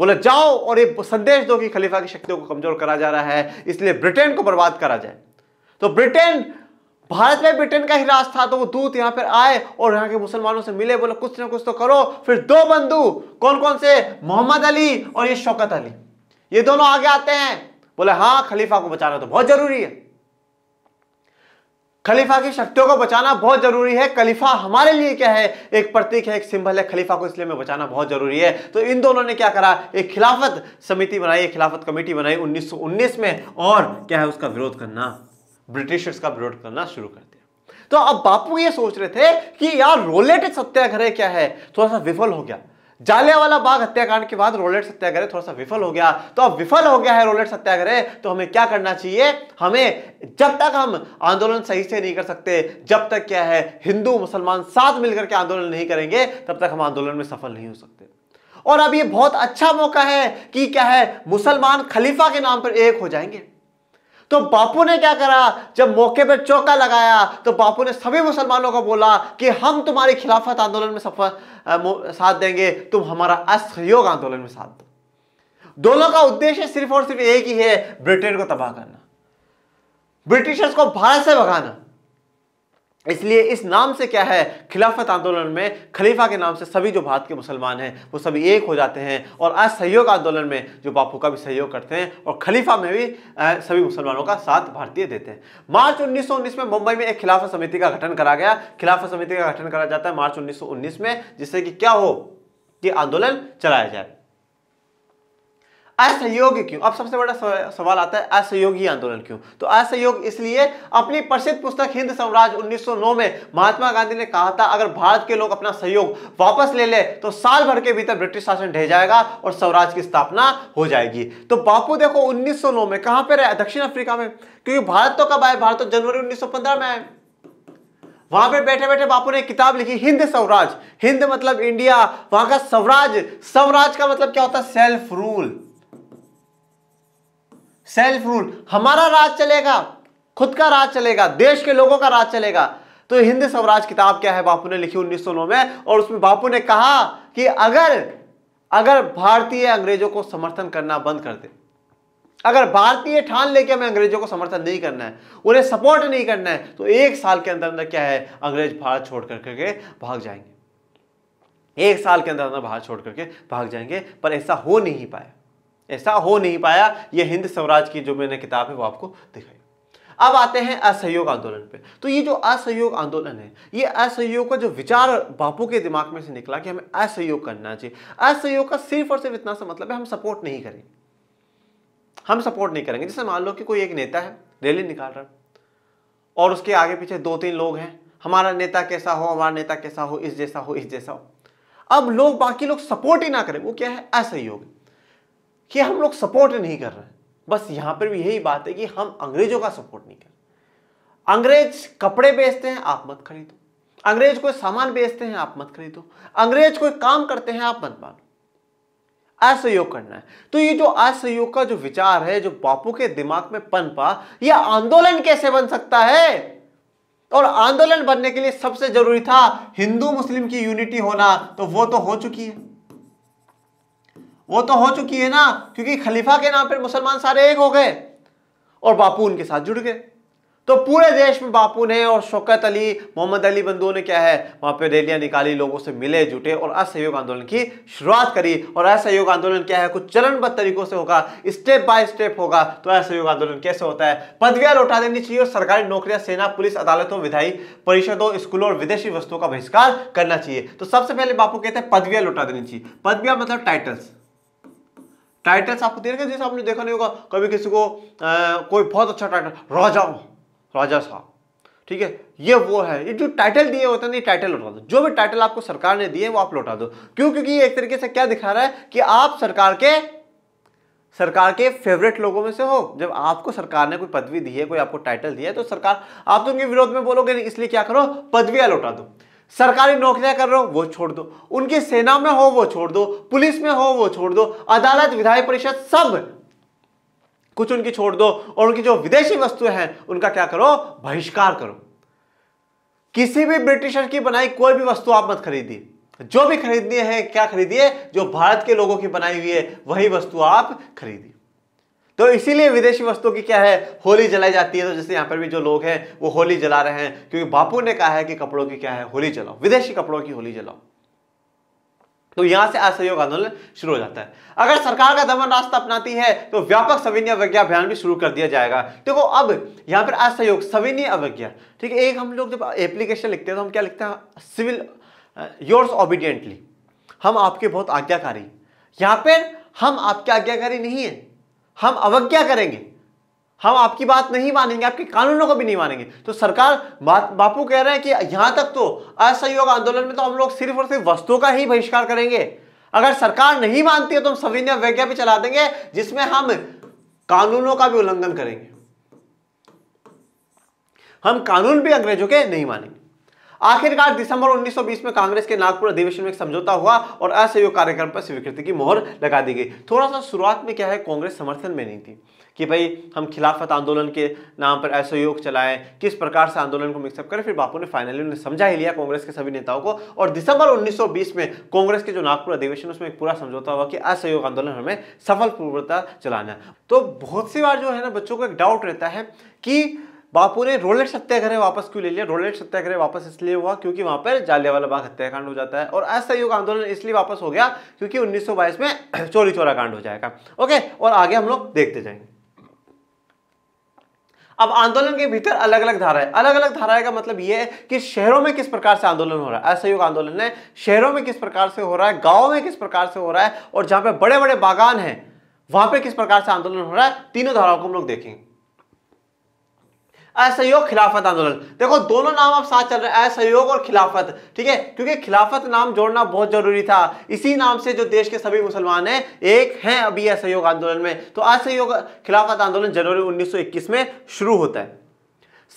बोले जाओ और ये संदेश दो कि खलीफा की शक्तियों को कमजोर करा जा रहा है इसलिए ब्रिटेन को बर्बाद करा जाए तो ब्रिटेन भारत में ब्रिटेन का ही राज था तो वो दूत यहाँ पर आए और यहाँ के मुसलमानों से मिले बोले कुछ ना कुछ तो करो फिर दो बंधु कौन कौन से मोहम्मद अली और ये शौकत अली ये दोनों आगे आते हैं बोले हाँ खलीफा को बचाना तो बहुत जरूरी है खलीफा की शक्तियों को बचाना बहुत जरूरी है खलीफा हमारे लिए क्या है एक प्रतीक है एक सिंबल है खलीफा को इसलिए बचाना बहुत जरूरी है तो इन दोनों ने क्या करा एक खिलाफत समिति बनाई एक खिलाफत कमेटी बनाई 1919 में और क्या है उसका विरोध करना ब्रिटिशर्स का विरोध करना शुरू कर दिया तो अब बापू ये सोच रहे थे कि यार रोलेटेड सत्याग्रह क्या है थोड़ा सा विफल हो गया जालियावाला बाग हत्याकांड के बाद रोलेट सत्याग्रह थोड़ा सा विफल हो गया तो अब विफल हो गया है रोलेट सत्याग्रह तो हमें क्या करना चाहिए हमें जब तक हम आंदोलन सही से नहीं कर सकते जब तक क्या है हिंदू मुसलमान साथ मिलकर के आंदोलन नहीं करेंगे तब तक हम आंदोलन में सफल नहीं हो सकते और अब ये बहुत अच्छा मौका है कि क्या है मुसलमान खलीफा के नाम पर एक हो जाएंगे तो बापू ने क्या करा जब मौके पर चौका लगाया तो बापू ने सभी मुसलमानों को बोला कि हम तुम्हारी खिलाफत आंदोलन में सफर साथ देंगे तुम हमारा असहयोग आंदोलन में साथ दो दोनों का उद्देश्य सिर्फ और सिर्फ एक ही है ब्रिटेन को तबाह करना ब्रिटिशर्स को भारत से भगाना इसलिए इस नाम से क्या है खिलाफत आंदोलन में खलीफा के नाम से सभी जो भारत के मुसलमान हैं वो सभी एक हो जाते हैं और आज सहयोग आंदोलन में जो बापू का भी सहयोग करते हैं और खलीफा में भी सभी मुसलमानों का साथ भारतीय देते हैं मार्च 1919 में मुंबई में एक खिलाफत समिति का गठन करा गया खिलाफत समिति का गठन करा जाता है मार्च उन्नीस में जिससे कि क्या हो कि आंदोलन चलाया जाए असहयोग क्यों अब सबसे बड़ा सवाल आता है असहयोगी आंदोलन क्यों तो असहयोग इसलिए अपनी प्रसिद्ध पुस्तक हिंद साम्राज्य 1909 में महात्मा गांधी ने कहा था अगर भारत के लोग अपना सहयोग वापस ले ले तो साल भर के भीतर ब्रिटिश शासन ढह जाएगा और स्वराज की स्थापना हो जाएगी तो बापू देखो उन्नीस में कहां पर रहे दक्षिण अफ्रीका में क्योंकि भारत तो कब आए भारत तो जनवरी उन्नीस में आए वहां पे बैठे बैठे बापू ने किताब लिखी हिंद स्वराज हिंद मतलब इंडिया वहां का स्वराज स्वराज का मतलब क्या होता है सेल्फ रूल सेल्फ रूल हमारा राज चलेगा खुद का राज चलेगा देश के लोगों का राज चलेगा तो हिंद स्वराज किताब क्या है बापू ने लिखी 1909 में और उसमें बापू ने कहा कि अगर अगर भारतीय अंग्रेजों को समर्थन करना बंद कर दे अगर भारतीय ठान लेके हमें अंग्रेजों को समर्थन नहीं करना है उन्हें सपोर्ट नहीं करना है तो एक साल के अंदर अंदर क्या है अंग्रेज भारत छोड़ कर करके भाग जाएंगे एक साल के अंदर अंदर भारत छोड़ करके भाग जाएंगे पर ऐसा हो नहीं पाया ऐसा हो नहीं पाया ये हिंद स्वराज की जो मैंने किताब है वो आपको दिखाई अब आते हैं असहयोग आंदोलन पे तो ये जो असहयोग आंदोलन है ये असहयोग का जो विचार बापू के दिमाग में से निकला कि हमें असहयोग करना चाहिए असहयोग का सिर्फ और सिर्फ इतना सा मतलब है हम सपोर्ट नहीं करेंगे हम सपोर्ट नहीं करेंगे जैसे मान लो कि कोई एक नेता है रैली निकाल रहा और उसके आगे पीछे दो तीन लोग हैं हमारा नेता कैसा हो हमारा नेता कैसा हो इस जैसा हो इस जैसा हो अब लोग बाकी लोग सपोर्ट ही ना करें वो क्या है असहयोग है कि हम लोग सपोर्ट नहीं कर रहे बस यहां पर भी यही बात है कि हम अंग्रेजों का सपोर्ट नहीं कर अंग्रेज कपड़े बेचते हैं आप मत खरीदो अंग्रेज कोई सामान बेचते हैं आप मत खरीदो अंग्रेज कोई काम करते हैं आप मत मानो असहयोग करना है तो ये जो असहयोग का जो विचार है जो बापू के दिमाग में पनपा यह आंदोलन कैसे बन सकता है और आंदोलन बनने के लिए सबसे जरूरी था हिंदू मुस्लिम की यूनिटी होना तो वो तो हो चुकी है वो तो हो चुकी है ना क्योंकि खलीफा के नाम पर मुसलमान सारे एक हो गए और बापू उनके साथ जुड़ गए तो पूरे देश में बापू ने और शौकत अली मोहम्मद अली बंधुओं ने क्या है वहां पे रैलियां निकाली लोगों से मिले जुटे और असहयोग आंदोलन की शुरुआत करी और असहयोग आंदोलन क्या है कुछ चरणबद्ध तरीकों से होगा स्टेप बाय स्टेप होगा तो असहयोग आंदोलन कैसे होता है पदवियां लौटा देनी चाहिए और सरकारी नौकरियां सेना पुलिस अदालतों विधायी परिषदों स्कूलों और विदेशी वस्तुओं का बहिष्कार करना चाहिए तो सबसे पहले बापू कहते हैं पदवियां लौटा देनी चाहिए पदवियां मतलब टाइटल्स टाइटल्स आपको दे रखे जैसे आपने देखा नहीं होगा कभी किसी को आ, कोई बहुत अच्छा टाइटल राजा राजा साहब ठीक है ये वो है ये जो टाइटल दिए होते हैं ना टाइटल लौटा दो जो भी टाइटल आपको सरकार ने दिए वो आप लौटा दो क्यों क्योंकि ये एक तरीके से क्या दिखा रहा है कि आप सरकार के सरकार के फेवरेट लोगों में से हो जब आपको सरकार ने कोई पदवी दी है कोई आपको टाइटल दिया है तो सरकार आप तो उनके विरोध में बोलोगे नहीं इसलिए क्या करो पदवियां लौटा दो सरकारी नौकरियां कर रहे हो वो छोड़ दो उनकी सेना में हो वो छोड़ दो पुलिस में हो वो छोड़ दो अदालत विधायक परिषद सब कुछ उनकी छोड़ दो और उनकी जो विदेशी वस्तुएं हैं उनका क्या करो बहिष्कार करो किसी भी ब्रिटिशर की बनाई कोई भी वस्तु आप मत खरीदिए जो भी खरीदनी है क्या खरीदिए जो भारत के लोगों की बनाई हुई है वही वस्तु आप खरीदिए तो इसीलिए विदेशी वस्तुओं की क्या है होली जलाई जाती है तो जैसे यहाँ पर भी जो लोग हैं वो होली जला रहे हैं क्योंकि बापू ने कहा है कि कपड़ों की क्या है होली जलाओ विदेशी कपड़ों की होली जलाओ तो यहां से असहयोग आंदोलन शुरू हो जाता है अगर सरकार का दमन रास्ता अपनाती है तो व्यापक सविनय अवज्ञा अभियान भी शुरू कर दिया जाएगा देखो तो अब यहां पर असहयोग सविनय अवज्ञा ठीक है एक हम लोग जब एप्लीकेशन लिखते हैं तो हम क्या लिखते हैं सिविल योर्स ओबीडियंटली हम आपके बहुत आज्ञाकारी यहां पर हम आपके आज्ञाकारी नहीं है हम अवज्ञा करेंगे हम आपकी बात नहीं मानेंगे आपके कानूनों को भी नहीं मानेंगे तो सरकार बापू कह रहे हैं कि यहां तक तो असहयोग आंदोलन में तो हम लोग सिर्फ और सिर्फ वस्तुओं का ही बहिष्कार करेंगे अगर सरकार नहीं मानती है तो हम सविनय अवज्ञा भी चला देंगे जिसमें हम कानूनों का भी उल्लंघन करेंगे हम कानून भी अंग्रेजों के नहीं मानेंगे आखिरकार दिसंबर 1920 में कांग्रेस के नागपुर अधिवेशन में एक समझौता हुआ और असहयोग कार्यक्रम पर स्वीकृति की मोहर लगा दी गई थोड़ा सा शुरुआत में क्या है कांग्रेस समर्थन में नहीं थी कि भाई हम खिलाफत आंदोलन के नाम पर असहयोग चलाएं किस प्रकार से आंदोलन को मिक्सअप करें फिर बापू ने फाइनली उन्हें समझा ही लिया कांग्रेस के सभी नेताओं को और दिसंबर 1920 में कांग्रेस के जो नागपुर अधिवेशन उसमें एक पूरा समझौता हुआ कि असहयोग आंदोलन हमें सफल पूर्वता चलाना है तो बहुत सी बार जो है ना बच्चों को एक डाउट रहता है कि बापू ने रोलेट सत्याग्रह वापस क्यों ले लिया रोलेट सत्याग्रह वापस इसलिए हुआ क्योंकि वहां पर जालियावाला बाग हत्याकांड हो जाता है और असहयोग आंदोलन इसलिए वापस हो गया क्योंकि 1922 में चोरी चोरा कांड हो जाएगा ओके और आगे हम लोग देखते जाएंगे अब आंदोलन के भीतर अलग अलग धाराएं अलग अलग धाराएं का मतलब यह है कि शहरों में किस प्रकार से आंदोलन हो रहा है असहयोग आंदोलन है शहरों में किस प्रकार से हो रहा है गाँव में किस प्रकार से हो रहा है और जहां पर बड़े बड़े बागान है वहां पर किस प्रकार से आंदोलन हो रहा है तीनों धाराओं को हम लोग देखेंगे असहयोग खिलाफत आंदोलन देखो दोनों नाम अब साथ चल रहे हैं असहयोग और खिलाफत ठीक है क्योंकि खिलाफत नाम जोड़ना बहुत जरूरी था इसी नाम से जो देश के सभी मुसलमान हैं एक हैं अभी असहयोग आंदोलन में तो असहयोग खिलाफत आंदोलन जनवरी 1921 में शुरू होता है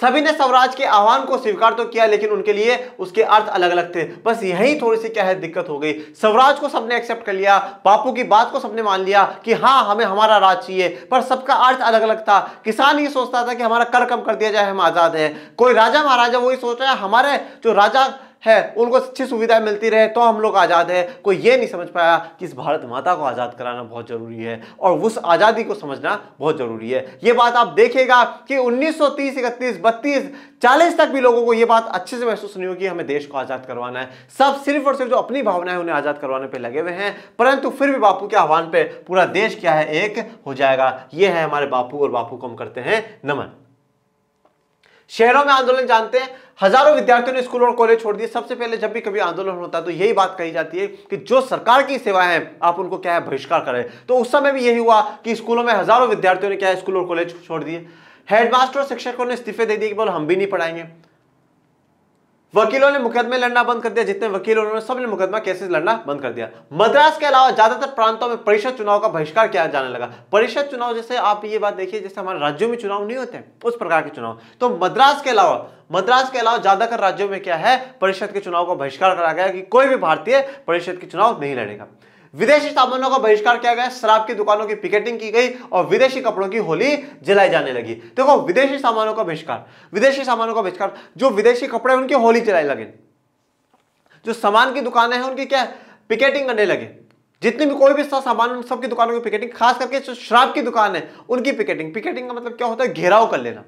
सभी ने स्वराज के आह्वान को स्वीकार तो किया लेकिन उनके लिए उसके अर्थ अलग अलग थे बस यही थोड़ी सी क्या है दिक्कत हो गई स्वराज को सबने एक्सेप्ट कर लिया बापू की बात को सबने मान लिया कि हाँ हमें हमारा राज चाहिए पर सबका अर्थ अलग अलग था किसान ये सोचता था कि हमारा कर कम कर दिया जाए हम आज़ाद हैं कोई राजा महाराजा वही सोच रहा है हमारे जो राजा है उनको अच्छी सुविधाएं मिलती रहे तो हम लोग आज़ाद हैं कोई ये नहीं समझ पाया कि इस भारत माता को आज़ाद कराना बहुत ज़रूरी है और उस आज़ादी को समझना बहुत ज़रूरी है ये बात आप देखेगा कि उन्नीस सौ तीस इकतीस बत्तीस चालीस तक भी लोगों को ये बात अच्छे से महसूस नहीं होगी हमें देश को आज़ाद करवाना है सब सिर्फ और सिर्फ जो अपनी भावनाएं उन्हें आज़ाद करवाने पर लगे हुए हैं परंतु फिर भी बापू के आह्वान पर पूरा देश क्या है एक हो जाएगा ये है हमारे बापू और बापू को हम करते हैं नमन शहरों में आंदोलन जानते हैं हजारों विद्यार्थियों ने स्कूल और कॉलेज छोड़ दिए सबसे पहले जब भी कभी आंदोलन होता है तो यही बात कही जाती है कि जो सरकार की सेवाएं हैं आप उनको क्या है बहिष्कार करें तो उस समय भी यही हुआ कि स्कूलों में हजारों विद्यार्थियों ने क्या है स्कूल और कॉलेज छोड़ दिए हेडमास्टर और शिक्षकों ने इस्तीफे दे दिए कि बोल हम भी नहीं पढ़ाएंगे वकीलों ने मुकदमे लड़ना बंद कर दिया जितने वकील उन्होंने सबने मुकदमा केसेस लड़ना बंद कर दिया मद्रास के अलावा ज्यादातर प्रांतों में परिषद चुनाव का बहिष्कार किया जाने लगा परिषद चुनाव जैसे आप ये बात देखिए जैसे हमारे राज्यों में चुनाव नहीं होते उस प्रकार के चुनाव तो मद्रास के अलावा मद्रास के अलावा ज्यादातर राज्यों में क्या है परिषद के चुनाव का बहिष्कार करा गया कि कोई भी भारतीय परिषद के चुनाव नहीं लड़ेगा विदेशी सामानों का बहिष्कार किया गया शराब की दुकानों की पिकेटिंग की गई और विदेशी कपड़ों की होली जलाई जाने लगी देखो विदेशी सामानों का बहिष्कार विदेशी सामानों का बहिष्कार जो विदेशी कपड़े उनकी होली जलाई लगे जो सामान की दुकानें हैं उनकी क्या पिकेटिंग करने लगे जितनी भी कोई भी सामान उन सबकी दुकानों की पिकेटिंग खास करके जो शराब की दुकान है उनकी पिकेटिंग पिकेटिंग का मतलब क्या होता है घेराव कर लेना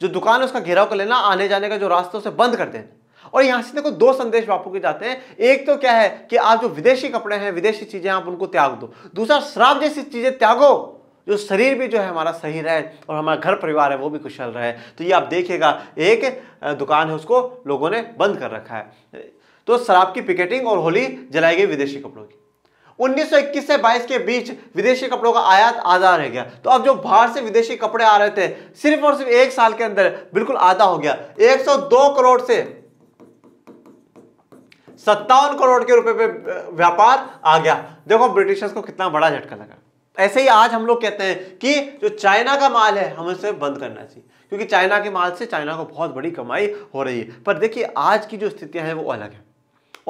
जो दुकान है उसका घेराव कर लेना आने जाने का जो रास्ता उसे बंद कर देना और यहां से देखो दो संदेश बापू के जाते हैं एक तो क्या है कि आप जो विदेशी कपड़े हैं विदेशी चीजें आप उनको त्याग दो दूसरा शराब जैसी चीजें त्यागो जो शरीर भी जो है हमारा सही रहे और हमारा घर परिवार है वो भी कुशल रहे तो ये आप देखिएगा एक दुकान है उसको लोगों ने बंद कर रखा है तो शराब की पिकेटिंग और होली जलाई गई विदेशी कपड़ों की 1921 से 22 के बीच विदेशी कपड़ों का आयात आधा रह गया तो अब जो बाहर से विदेशी कपड़े आ रहे थे सिर्फ और सिर्फ एक साल के अंदर बिल्कुल आधा हो गया 102 करोड़ से सत्तावन करोड़ के रुपए पे व्यापार आ गया देखो ब्रिटिशर्स को कितना बड़ा झटका लगा ऐसे ही आज हम लोग कहते हैं कि जो चाइना का माल है हमें उसे बंद करना चाहिए क्योंकि चाइना के माल से चाइना को बहुत बड़ी कमाई हो रही है पर देखिए आज की जो स्थितियां हैं वो अलग है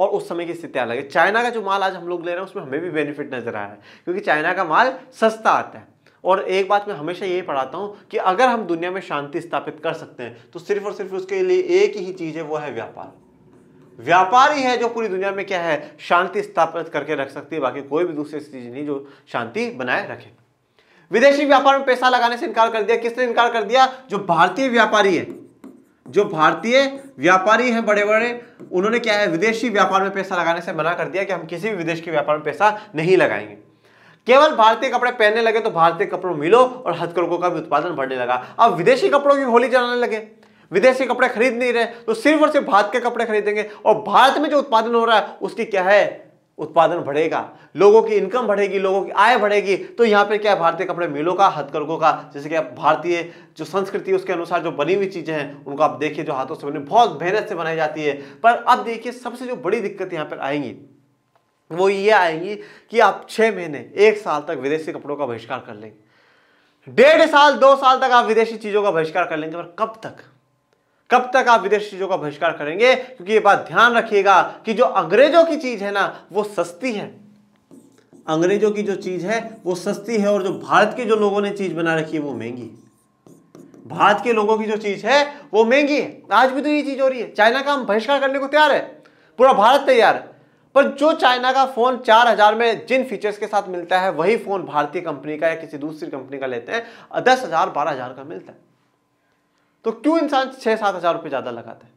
और उस समय की स्थिति अलग है चाइना का जो माल आज हम लोग ले रहे हैं उसमें हमें भी बेनिफिट नजर आया है क्योंकि चाइना का माल सस्ता आता है और एक बात मैं हमेशा यही पढ़ाता हूँ कि अगर हम दुनिया में शांति स्थापित कर सकते हैं तो सिर्फ और सिर्फ उसके लिए एक ही चीज़ है वो है व्यापार व्यापारी है जो पूरी दुनिया में क्या है शांति स्थापित करके रख सकती है बाकी कोई भी दूसरी चीज नहीं जो शांति बनाए रखे विदेशी व्यापार में पैसा लगाने से इनकार कर दिया किसने इनकार कर दिया जो भारतीय व्यापारी है जो भारतीय व्यापारी हैं बड़े बड़े उन्होंने क्या है विदेशी व्यापार में पैसा लगाने से मना कर दिया कि हम किसी भी विदेश के व्यापार में पैसा नहीं लगाएंगे केवल भारतीय कपड़े पहनने लगे तो भारतीय कपड़ों मिलो और हथकरघों का भी उत्पादन बढ़ने लगा अब विदेशी कपड़ों की होली जलाने लगे विदेशी कपड़े खरीद नहीं रहे तो सिर्फ और सिर्फ भारत के कपड़े खरीदेंगे और भारत में जो उत्पादन हो रहा है उसकी क्या है उत्पादन बढ़ेगा लोगों की इनकम बढ़ेगी लोगों की आय बढ़ेगी तो यहाँ पे क्या भारतीय कपड़े मिलों का हथकरघों का जैसे कि आप भारतीय जो संस्कृति उसके अनुसार जो बनी हुई चीज़ें हैं उनको आप देखिए जो हाथों से बनी बहुत मेहनत से बनाई जाती है पर अब देखिए सबसे जो बड़ी दिक्कत यहाँ पर आएंगी वो ये आएंगी कि आप छः महीने एक साल तक विदेशी कपड़ों का बहिष्कार कर लेंगे डेढ़ साल दो साल तक आप विदेशी चीज़ों का बहिष्कार कर लेंगे पर कब तक कब तक आप विदेशी चीज़ों का बहिष्कार करेंगे क्योंकि ये बात ध्यान रखिएगा कि जो अंग्रेजों की चीज़ है ना वो सस्ती है अंग्रेजों की जो चीज़ है वो सस्ती है और जो भारत के जो लोगों ने चीज़ बना रखी है वो महंगी है भारत के लोगों की जो चीज़ है वो महंगी है आज भी तो ये चीज़ हो रही है चाइना का हम बहिष्कार करने को तैयार है पूरा भारत तैयार है पर जो चाइना का फोन चार हजार में जिन फीचर्स के साथ मिलता है वही फोन भारतीय कंपनी का या किसी दूसरी कंपनी का लेते हैं दस हजार बारह हजार का मिलता है तो क्यों इंसान छह सात हजार रुपये ज्यादा लगाता है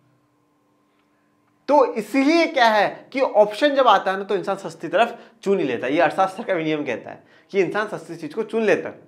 तो इसलिए क्या है कि ऑप्शन जब आता है ना तो इंसान सस्ती तरफ चुन ही लेता है ये अर्थशास्त्र का नियम कहता है कि इंसान सस्ती चीज को चुन लेता है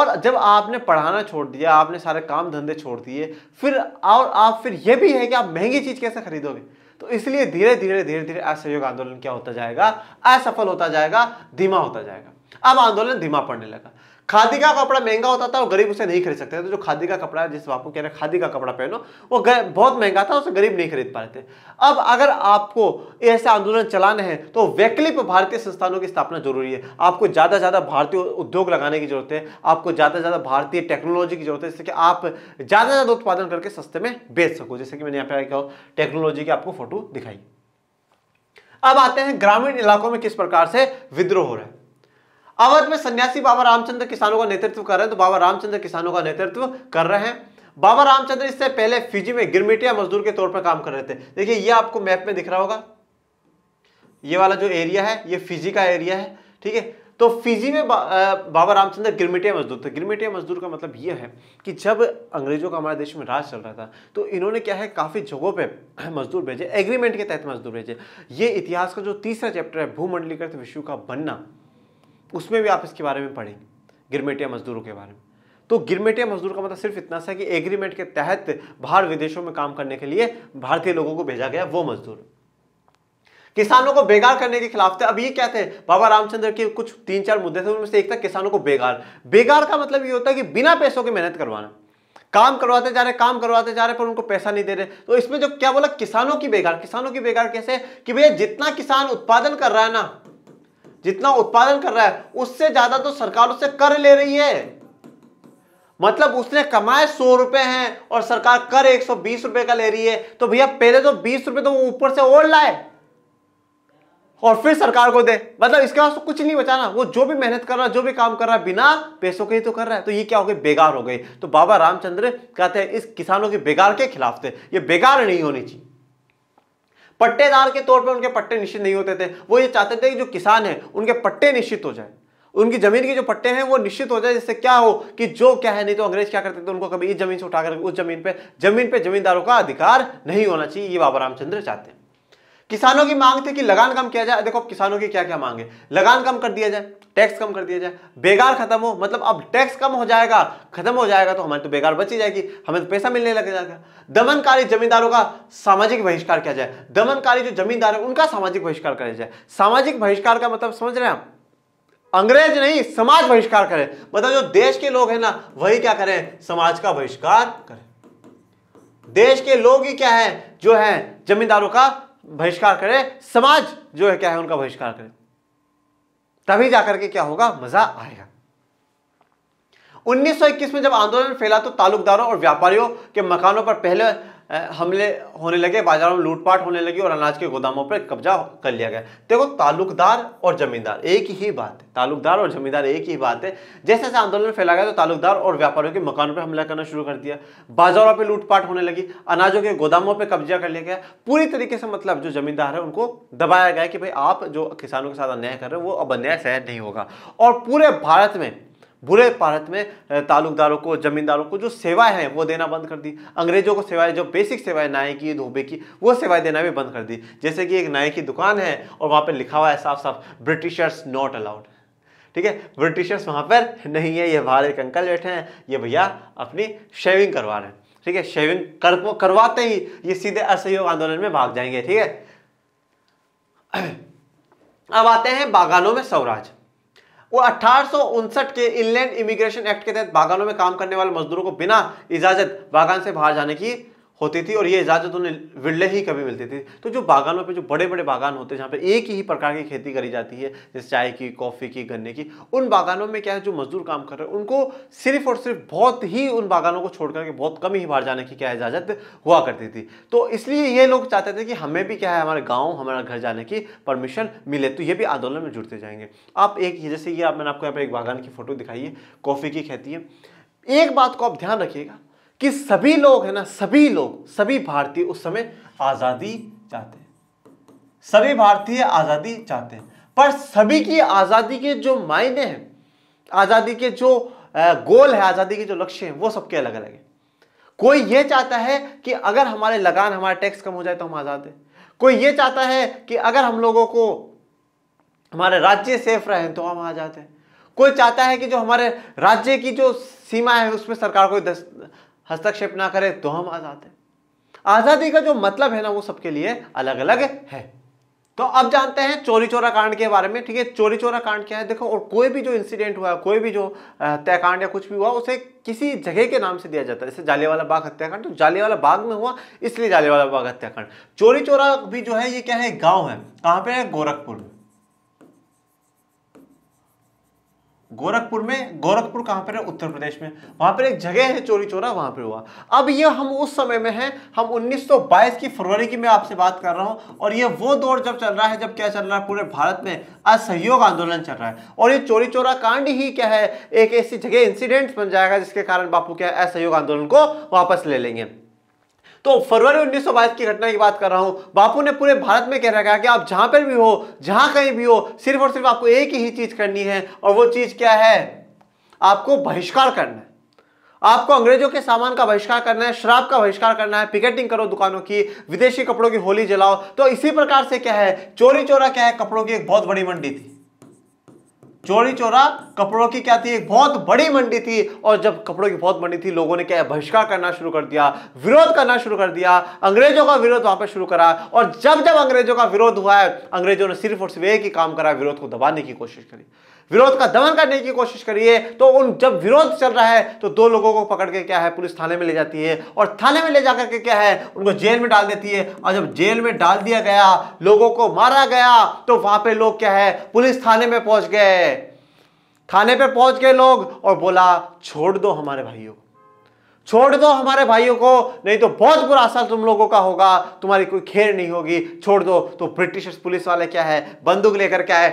और जब आपने पढ़ाना छोड़ दिया आपने सारे काम धंधे छोड़ दिए फिर और आप फिर यह भी है कि आप महंगी चीज कैसे खरीदोगे तो इसलिए धीरे धीरे धीरे धीरे असहयोग आंदोलन क्या होता जाएगा असफल होता जाएगा धीमा होता जाएगा अब आंदोलन धीमा पड़ने लगा खादी का कपड़ा महंगा होता था और गरीब उसे नहीं खरीद सकते थे तो जो खादी का कपड़ा है जिस बापू कह रहे खादी का कपड़ा पहनो वो बहुत महंगा था उसे गरीब नहीं खरीद पा रहे थे अब अगर आपको ऐसे आंदोलन चलाने हैं तो वैकल्प भारतीय संस्थानों की स्थापना जरूरी है आपको ज़्यादा से ज़्यादा भारतीय उद्योग लगाने की जरूरत है आपको ज़्यादा ज़्यादा भारतीय टेक्नोलॉजी की जरूरत है जिससे कि आप ज़्यादा ज़्यादा उत्पादन करके सस्ते में बेच सको जैसे कि मैंने यहाँ पे क्या टेक्नोलॉजी की आपको फोटो दिखाई अब आते हैं ग्रामीण इलाकों में किस प्रकार से विद्रोह हो रहा है अवध में सन्यासी बाबा रामचंद्र किसानों का नेतृत्व कर रहे हैं तो बाबा रामचंद्र किसानों का नेतृत्व कर रहे हैं बाबा रामचंद्र इससे पहले फिजी में गिरमिटिया मजदूर के तौर पर काम कर रहे थे देखिए ये आपको मैप में दिख रहा होगा ये वाला जो एरिया है ये फिजी का एरिया है ठीक है तो फिजी में बा, बाबा रामचंद्र गिरमिटिया मजदूर थे गिरमिटिया मजदूर का मतलब ये है कि जब अंग्रेजों का हमारे देश में राज चल रहा था तो इन्होंने क्या है काफ़ी जगहों पे मजदूर भेजे एग्रीमेंट के तहत मजदूर भेजे ये इतिहास का जो तीसरा चैप्टर है भूमंडलीकृत विश्व का बनना उसमें भी आप इसके बारे में पढ़ेंगे गिरमेटिया मजदूरों के बारे में तो गिरमेटिया मजदूर का मतलब सिर्फ इतना सा कि एग्रीमेंट के तहत बाहर विदेशों में काम करने के लिए भारतीय लोगों को भेजा गया वो मजदूर किसानों को बेगार करने के खिलाफ थे अब ये क्या थे बाबा रामचंद्र के कुछ तीन चार मुद्दे थे उनमें से एक था किसानों को बेगार बेगार का मतलब ये होता है कि बिना पैसों की मेहनत करवाना काम करवाते जा रहे काम करवाते जा रहे पर उनको पैसा नहीं दे रहे तो इसमें जो क्या बोला किसानों की बेगार किसानों की बेगार कैसे कि भैया जितना किसान उत्पादन कर रहा है ना जितना उत्पादन कर रहा है उससे ज्यादा तो सरकार उससे कर ले रही है मतलब उसने कमाए सौ रुपए हैं और सरकार कर एक सौ बीस रुपए का ले रही है तो भैया पहले तो बीस रुपए तो वो ऊपर से ओढ़ लाए और फिर सरकार को दे मतलब इसके पास तो कुछ नहीं बचाना वो जो भी मेहनत कर रहा है जो भी काम कर रहा है बिना पैसों के ही तो कर रहा है तो ये क्या हो गई बेकार हो गई तो बाबा रामचंद्र कहते हैं इस किसानों के बेकार के खिलाफ थे ये बेकार नहीं होनी चाहिए पट्टेदार के तौर पर उनके पट्टे निश्चित नहीं होते थे वो ये चाहते थे कि जो किसान है उनके पट्टे निश्चित हो जाए उनकी जमीन के जो पट्टे हैं वो निश्चित हो जाए जिससे क्या हो कि जो क्या है नहीं तो अंग्रेज क्या करते थे उनको कभी इस जमीन से उठाकर उस जमीन पे जमीन पे जमींदारों का अधिकार नहीं होना चाहिए ये बाबा रामचंद्र चाहते हैं किसानों की मांग थी कि लगान कम किया जाए देखो अब किसानों की क्या क्या मांग है लगान कम कर दिया जाए टैक्स कम कर दिया जाए बेगार खत्म हो मतलब अब टैक्स कम हो जाएगा खत्म हो जाएगा तो हमारी तो बेगार बची जाएगी हमें तो पैसा मिलने लग जाएगा दमनकारी जमींदारों का सामाजिक बहिष्कार किया जाए दमनकारी जो जमींदार है उनका सामाजिक बहिष्कार किया जाए सामाजिक बहिष्कार का मतलब समझ रहे हैं आप अंग्रेज नहीं समाज बहिष्कार करें मतलब जो देश के लोग हैं ना वही क्या करें समाज का बहिष्कार करें देश के लोग ही क्या है जो है जमींदारों का बहिष्कार करे समाज जो है क्या है उनका बहिष्कार करे तभी जाकर के क्या होगा मजा आएगा 1921 में जब आंदोलन फैला तो तालुकदारों और व्यापारियों के मकानों पर पहले हमले होने लगे बाजारों में लूटपाट होने लगी और अनाज के गोदामों पर कब्जा कर लिया गया देखो ताल्लुकदार और जमींदार एक ही बात है ताल्लुकदार और जमींदार एक ही बात है जैसे जैसे आंदोलन फैला गया तो ताल्लुकदार और व्यापारियों के मकानों पर हमला करना शुरू कर दिया बाजारों पर लूटपाट होने लगी अनाजों के गोदामों पर कब्जा कर लिया गया पूरी तरीके से मतलब जो जमींदार है उनको दबाया गया कि भाई आप जो किसानों के साथ अन्याय कर रहे हो वो अब अन्याय सहज नहीं होगा और पूरे भारत में बुरे भारत में ताल्लुकदारों को जमींदारों को जो सेवाएं हैं वो देना बंद कर दी अंग्रेजों को सेवाएं जो बेसिक सेवाएं नाई की धोबे की वो सेवाएं देना भी बंद कर दी जैसे कि एक नाई की दुकान है और वहां पर लिखा हुआ है साफ साफ ब्रिटिशर्स नॉट अलाउड ठीक है ब्रिटिशर्स वहां पर नहीं है ये बाहर एक अंकल बैठे हैं ये भैया अपनी शेविंग करवा रहे हैं ठीक है शेविंग कर करवाते ही ये सीधे असहयोग आंदोलन में भाग जाएंगे ठीक है अब आते हैं बागानों में स्वराज वो अठारह के इनलैंड इमिग्रेशन एक्ट के तहत बागानों में काम करने वाले मजदूरों को बिना इजाजत बागान से बाहर जाने की होती थी और ये इजाज़त उन्हें विरले ही कभी मिलती थी तो जो बागानों पे जो बड़े बड़े बागान होते हैं जहाँ पे एक ही प्रकार की खेती करी जाती है जैसे चाय की कॉफ़ी की गन्ने की उन बागानों में क्या है जो मजदूर काम कर रहे हैं उनको सिर्फ और सिर्फ बहुत ही उन बागानों को छोड़ करके बहुत कम ही बाहर जाने की क्या इजाज़त हुआ करती थी तो इसलिए ये लोग चाहते थे कि हमें भी क्या है हमारे गाँव हमारे घर जाने की परमिशन मिले तो ये भी आंदोलन में जुड़ते जाएंगे आप एक जैसे ये आप मैंने आपको यहाँ पर एक बागान की फ़ोटो दिखाई है कॉफ़ी की खेती है एक बात को आप ध्यान रखिएगा कि सभी लोग है ना सभी लोग सभी भारतीय उस समय आज़ादी चाहते हैं सभी भारतीय आज़ादी चाहते हैं पर सभी की आज़ादी के जो मायने हैं आज़ादी के जो गोल है आज़ादी के जो लक्ष्य हैं वो सबके अलग अलग हैं कोई ये चाहता है कि अगर हमारे लगान हमारा टैक्स कम हो जाए तो हम आज़ाद हैं कोई ये चाहता है कि अगर हम लोगों को हमारे राज्य सेफ रहे तो हम आज़ाद हैं कोई चाहता है कि जो हमारे राज्य की जो सीमा है उसमें सरकार कोई हस्तक्षेप ना करे तो हम आज़ाद हैं आज़ादी का जो मतलब है ना वो सबके लिए अलग अलग है तो अब जानते हैं चोरी चोरा कांड के बारे में ठीक है चोरी चोरा कांड क्या है देखो और कोई भी जो इंसिडेंट हुआ कोई भी जो हत्याकांड या कुछ भी हुआ उसे किसी जगह के नाम से दिया जाता है जैसे जालियावाला बाग हत्याकांड तो वाला बाग में हुआ इसलिए जालियावाला बाग हत्याकांड चोरी चोरा भी जो है ये क्या है गाँव है कहाँ पे है गोरखपुर में गोरखपुर में गोरखपुर कहाँ पर है उत्तर प्रदेश में वहाँ पर एक जगह है चोरी चोरा वहाँ पर हुआ अब ये हम उस समय में हैं हम 1922 की फरवरी की मैं आपसे बात कर रहा हूँ और ये वो दौर जब चल रहा है जब क्या चल रहा है पूरे भारत में असहयोग आंदोलन चल रहा है और ये चोरी चोरा कांड ही क्या है एक ऐसी जगह इंसिडेंट बन जाएगा जिसके कारण बापू क्या है असहयोग आंदोलन को वापस ले लेंगे तो फरवरी उन्नीस की घटना की बात कर रहा हूं बापू ने पूरे भारत में कह रखा कि आप जहां पर भी हो जहां कहीं भी हो सिर्फ और सिर्फ आपको एक ही चीज करनी है और वो चीज क्या है आपको बहिष्कार करना है आपको अंग्रेजों के सामान का बहिष्कार करना है शराब का बहिष्कार करना है पिकेटिंग करो दुकानों की विदेशी कपड़ों की होली जलाओ तो इसी प्रकार से क्या है चोरी चोरा क्या है कपड़ों की एक बहुत बड़ी मंडी थी चोरी चोरा कपड़ों की क्या थी एक बहुत बड़ी मंडी थी और जब कपड़ों की बहुत मंडी थी लोगों ने क्या बहिष्कार करना शुरू कर दिया विरोध करना शुरू कर दिया अंग्रेजों का विरोध वहां पर शुरू करा और जब जब अंग्रेजों का विरोध हुआ है अंग्रेजों ने सिर्फ और सिर्फ एक ही काम करा विरोध को दबाने की कोशिश करी विरोध का दमन करने की कोशिश करी है तो उन जब विरोध चल रहा है तो दो लोगों को पकड़ के क्या है पुलिस थाने में ले जाती है और थाने में ले जाकर के क्या है उनको जेल में डाल देती है और जब जेल में डाल दिया गया लोगों को मारा गया तो वहां पे लोग क्या है पुलिस थाने में पहुंच गए थाने पे पहुंच गए लोग और बोला छोड़ दो हमारे भाइयों को छोड़ दो हमारे भाइयों को नहीं तो बहुत बुरा असर तुम लोगों का होगा तुम्हारी कोई खेर नहीं होगी छोड़ दो तो ब्रिटिश पुलिस वाले क्या है बंदूक लेकर क्या है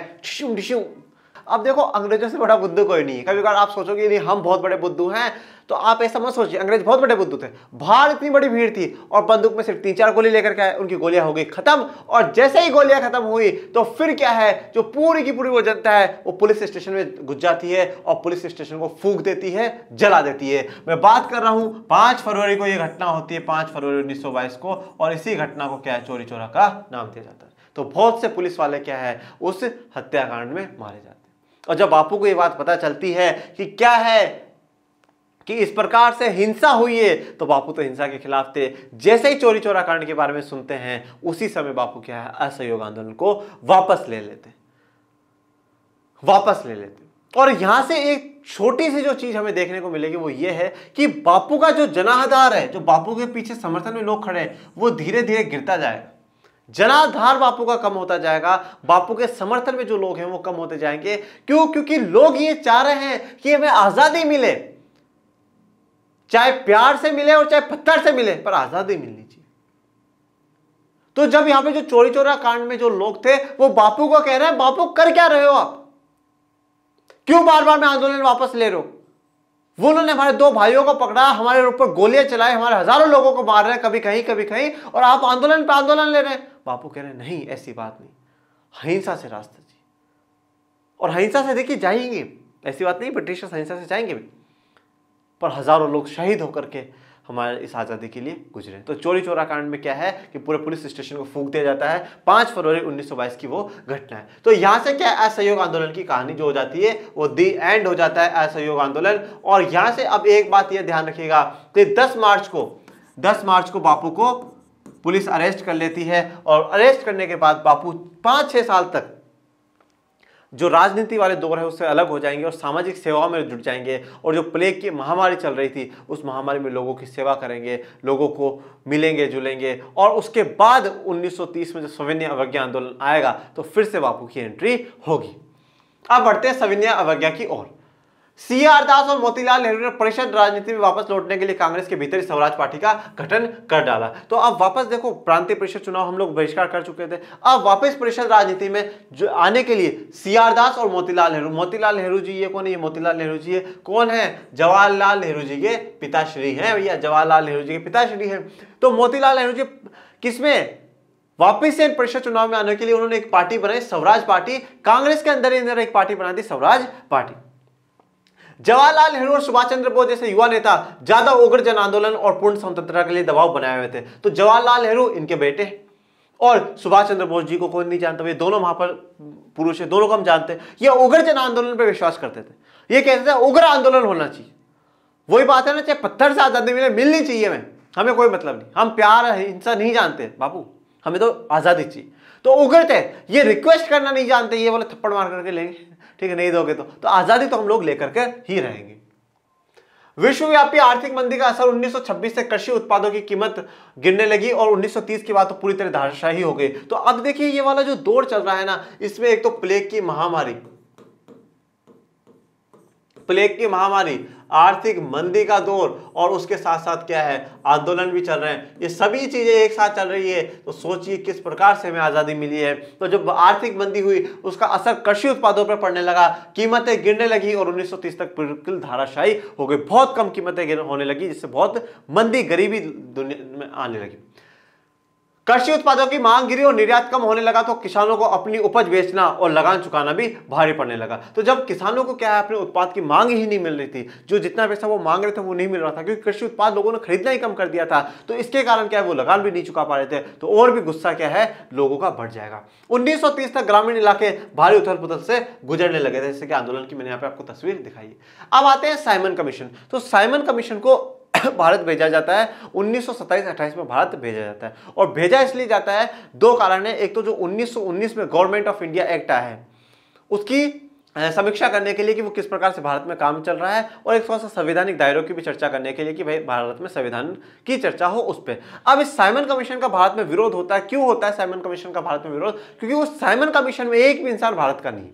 अब देखो अंग्रेजों से बड़ा बुद्धू कोई नहीं है कभी कभी आप सोचोगे यदि हम बहुत बड़े बुद्धू हैं तो आप ऐसा मत सोचिए अंग्रेज बहुत बड़े बुद्धू थे बाहर इतनी बड़ी भीड़ थी और बंदूक में सिर्फ तीन चार गोली लेकर के आए उनकी गोलियां हो गई खत्म और जैसे ही गोलियां खत्म हुई तो फिर क्या है जो पूरी की पूरी वो जनता है वो पुलिस स्टेशन में घुस जाती है और पुलिस स्टेशन को फूक देती है जला देती है मैं बात कर रहा हूं पांच फरवरी को यह घटना होती है पांच फरवरी उन्नीस को और इसी घटना को क्या है चोरी चोरा का नाम दिया जाता है तो बहुत से पुलिस वाले क्या है उस हत्याकांड में मारे जाते हैं और जब बापू को ये बात पता चलती है कि क्या है कि इस प्रकार से हिंसा हुई है तो बापू तो हिंसा के खिलाफ थे जैसे ही चोरी चोरा कांड के बारे में सुनते हैं उसी समय बापू क्या है असहयोग आंदोलन को वापस ले लेते वापस ले लेते और यहां से एक छोटी सी जो चीज हमें देखने को मिलेगी वो ये है कि बापू का जो जनाहदार है जो बापू के पीछे समर्थन में लोग खड़े हैं वो धीरे धीरे गिरता जाएगा जनाधार बापू का कम होता जाएगा बापू के समर्थन में जो लोग हैं वो कम होते जाएंगे क्यों क्योंकि लोग ये चाह रहे हैं कि हमें आजादी मिले चाहे प्यार से मिले और चाहे पत्थर से मिले पर आजादी मिलनी चाहिए तो जब यहां पे जो चोरी चोरा कांड में जो लोग थे वो बापू को कह रहे हैं बापू कर क्या रहे हो आप क्यों बार बार में आंदोलन वापस ले रहे हो वो उन्होंने हमारे दो भाइयों को पकड़ा हमारे ऊपर गोलियां चलाई हमारे हजारों लोगों को मार रहे हैं कभी कहीं कभी कहीं और आप आंदोलन पर आंदोलन ले रहे हैं बापू कह रहे नहीं ऐसी बात नहीं अहिंसा से रास्ता जी और अहिंसा से देखिए जाएंगे ऐसी बात नहीं ब्रिटिशर्स अहिंसा से जाएंगे भी पर हजारों लोग शहीद होकर के हमारे इस आज़ादी के लिए गुजरे तो चोरी चोरा कांड में क्या है कि पूरे पुलिस स्टेशन को फूंक दिया जाता है पाँच फरवरी 1922 की वो घटना है तो यहाँ से क्या असहयोग आंदोलन की कहानी जो हो जाती है वो दी एंड हो जाता है असहयोग आंदोलन और यहाँ से अब एक बात यह ध्यान रखिएगा कि दस मार्च को दस मार्च को बापू को पुलिस अरेस्ट कर लेती है और अरेस्ट करने के बाद बापू पाँच छः साल तक जो राजनीति वाले दौर है उससे अलग हो जाएंगे और सामाजिक सेवाओं में जुट जाएंगे और जो प्लेग की महामारी चल रही थी उस महामारी में लोगों की सेवा करेंगे लोगों को मिलेंगे जुलेंगे और उसके बाद 1930 में जब सविनय अवज्ञा आंदोलन आएगा तो फिर से बापू की एंट्री होगी अब बढ़ते हैं सविनय अवज्ञा की ओर सी आर दास और मोतीलाल नेहरू ने परिषद राजनीति में वापस लौटने के लिए कांग्रेस के भीतर स्वराज पार्टी का गठन कर डाला तो अब वापस देखो प्रांतीय परिषद चुनाव हम लोग बहिष्कार कर चुके थे अब वापस परिषद राजनीति में जो आने के लिए सी आर दास और मोतीलाल नेहरू मोतीलाल नेहरू जी ये कौन है मोतीलाल नेहरू जी ये कौन है जवाहरलाल नेहरू जी के पिताश्री हैं भैया जवाहरलाल नेहरू जी के पिताश्री हैं तो मोतीलाल नेहरू जी किसमें वापिस से परिषद चुनाव में आने के लिए उन्होंने एक पार्टी बनाई स्वराज पार्टी कांग्रेस के अंदर ही अंदर एक पार्टी बना दी स्वराज पार्टी जवाहरलाल नेहरू और सुभाष चंद्र बोस जैसे युवा नेता ज्यादा उग्र जन आंदोलन और पूर्ण स्वतंत्रता के लिए दबाव बनाए हुए थे तो जवाहरलाल नेहरू इनके बेटे और सुभाष चंद्र बोस जी को कोई नहीं जानता ये दोनों वहां पर पुरुष है दोनों को हम जानते हैं ये उग्र जन आंदोलन पर विश्वास करते थे ये कहते थे उग्र आंदोलन होना चाहिए वही बात है ना चाहे पत्थर से आजादी मिले मिलनी चाहिए हमें हमें कोई मतलब नहीं हम प्यार हिंसा नहीं जानते बापू हमें तो आज़ादी चाहिए तो थे ये रिक्वेस्ट करना नहीं जानते ये बोले थप्पड़ मार करके लेंगे ठीक है नहीं दोगे तो तो आज़ादी तो हम लोग लेकर के ही रहेंगे विश्वव्यापी आर्थिक मंदी का असर 1926 से कृषि उत्पादों की कीमत गिरने लगी और 1930 के बाद तो पूरी तरह धाराशाही हो गई तो अब देखिए ये वाला जो दौर चल रहा है ना इसमें एक तो प्लेग की महामारी प्लेग की महामारी आर्थिक मंदी का दौर और उसके साथ साथ क्या है आंदोलन भी चल रहे हैं ये सभी चीज़ें एक साथ चल रही है तो सोचिए किस प्रकार से हमें आज़ादी मिली है तो जब आर्थिक मंदी हुई उसका असर कृषि उत्पादों पर पड़ने लगा कीमतें गिरने लगी और 1930 तक बिल्कुल धाराशाही हो गई बहुत कम कीमतें होने लगी जिससे बहुत मंदी गरीबी दुनिया में आने लगी कृषि उत्पादों की मांग गिरी और निर्यात कम होने लगा तो किसानों को अपनी उपज बेचना और लगान चुकाना भी भारी पड़ने लगा तो जब किसानों को क्या है अपने उत्पाद की मांग ही नहीं मिल रही थी जो जितना पैसा वो मांग रहे थे वो नहीं मिल रहा था क्योंकि कृषि उत्पाद लोगों ने खरीदना ही कम कर दिया था तो इसके कारण क्या है वो लगान भी नहीं चुका पा रहे थे तो और भी गुस्सा क्या है लोगों का बढ़ जाएगा उन्नीस तक ग्रामीण इलाके भारी उथल पुथल से गुजरने लगे थे जैसे कि आंदोलन की मैंने यहाँ पे आपको तस्वीर दिखाई अब आते हैं साइमन कमीशन तो साइमन कमीशन को भारत भेजा जाता है उन्नीस सौ में भारत भेजा जाता है और भेजा इसलिए जाता है दो कारण है एक तो जो 1919 में गवर्नमेंट ऑफ इंडिया एक्ट आया है उसकी समीक्षा करने के लिए कि वो किस प्रकार से भारत में काम चल रहा है और एक थोड़ा सा संवैधानिक दायरों की भी चर्चा करने के लिए कि भाई भारत में संविधान की चर्चा हो उस पर अब इस साइमन कमीशन का भारत में विरोध होता है क्यों होता है साइमन कमीशन का भारत में विरोध क्योंकि उस साइमन कमीशन में एक भी इंसान भारत का नहीं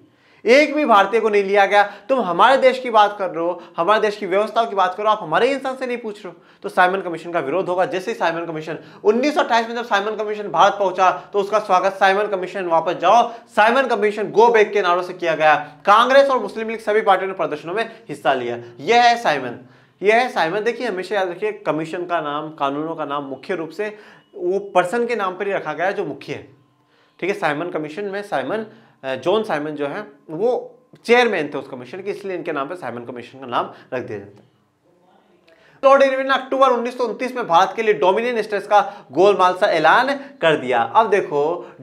एक भी भारतीय को नहीं लिया गया तुम हमारे देश की बात कर रहे हो हमारे देश की व्यवस्थाओं की बात करो आप हमारे इंसान से नहीं पूछ रहे हो तो साइमन कमीशन का विरोध होगा जैसे ही साइमन कमीशन उन्नीस में जब साइमन कमीशन भारत पहुंचा तो उसका स्वागत साइमन कमीशन वापस जाओ साइमन कमीशन गो बैक के नारों से किया गया कांग्रेस और मुस्लिम लीग सभी पार्टियों ने प्रदर्शनों में हिस्सा लिया यह है साइमन यह है साइमन देखिए हमेशा याद रखिए कमीशन का नाम कानूनों का नाम मुख्य रूप से वो पर्सन के नाम पर ही रखा गया जो मुख्य है ठीक है साइमन कमीशन में साइमन जॉन साइमन जो है वो चेयरमैन थे उस कमीशन के इसलिए इनके नाम पर साइमन कमीशन का नाम रख दिया जाता है लॉर्ड इरविन ने अक्टूबर 1929 में भारत के लिए डोमिनियन स्टेट्स का गोलमाल सा ऐलान कर दिया अब देखो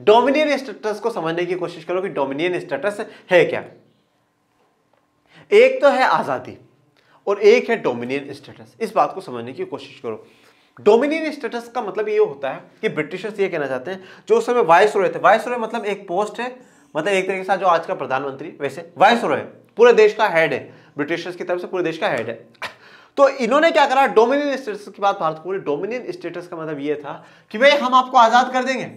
डोमिनियन स्टेटस को समझने की कोशिश करो कि डोमिनियन स्टेटस है क्या एक तो है आज़ादी और एक है डोमिनियन स्टेटस इस बात को समझने की कोशिश करो डोमिनियन स्टेटस का मतलब ये होता है कि ब्रिटिशर्स ये कहना चाहते हैं जो उस समय वाइस थे वाइस मतलब एक पोस्ट है मतलब एक तरीके से जो आज का प्रधानमंत्री वैसे वायस है पूरे देश का हेड है ब्रिटिशर्स की तरफ से पूरे देश का हेड है तो इन्होंने क्या करा डोमिनियन स्टेटस की बात भारत को बोली डोमिनियन स्टेटस का मतलब ये था कि भाई हम आपको आज़ाद कर देंगे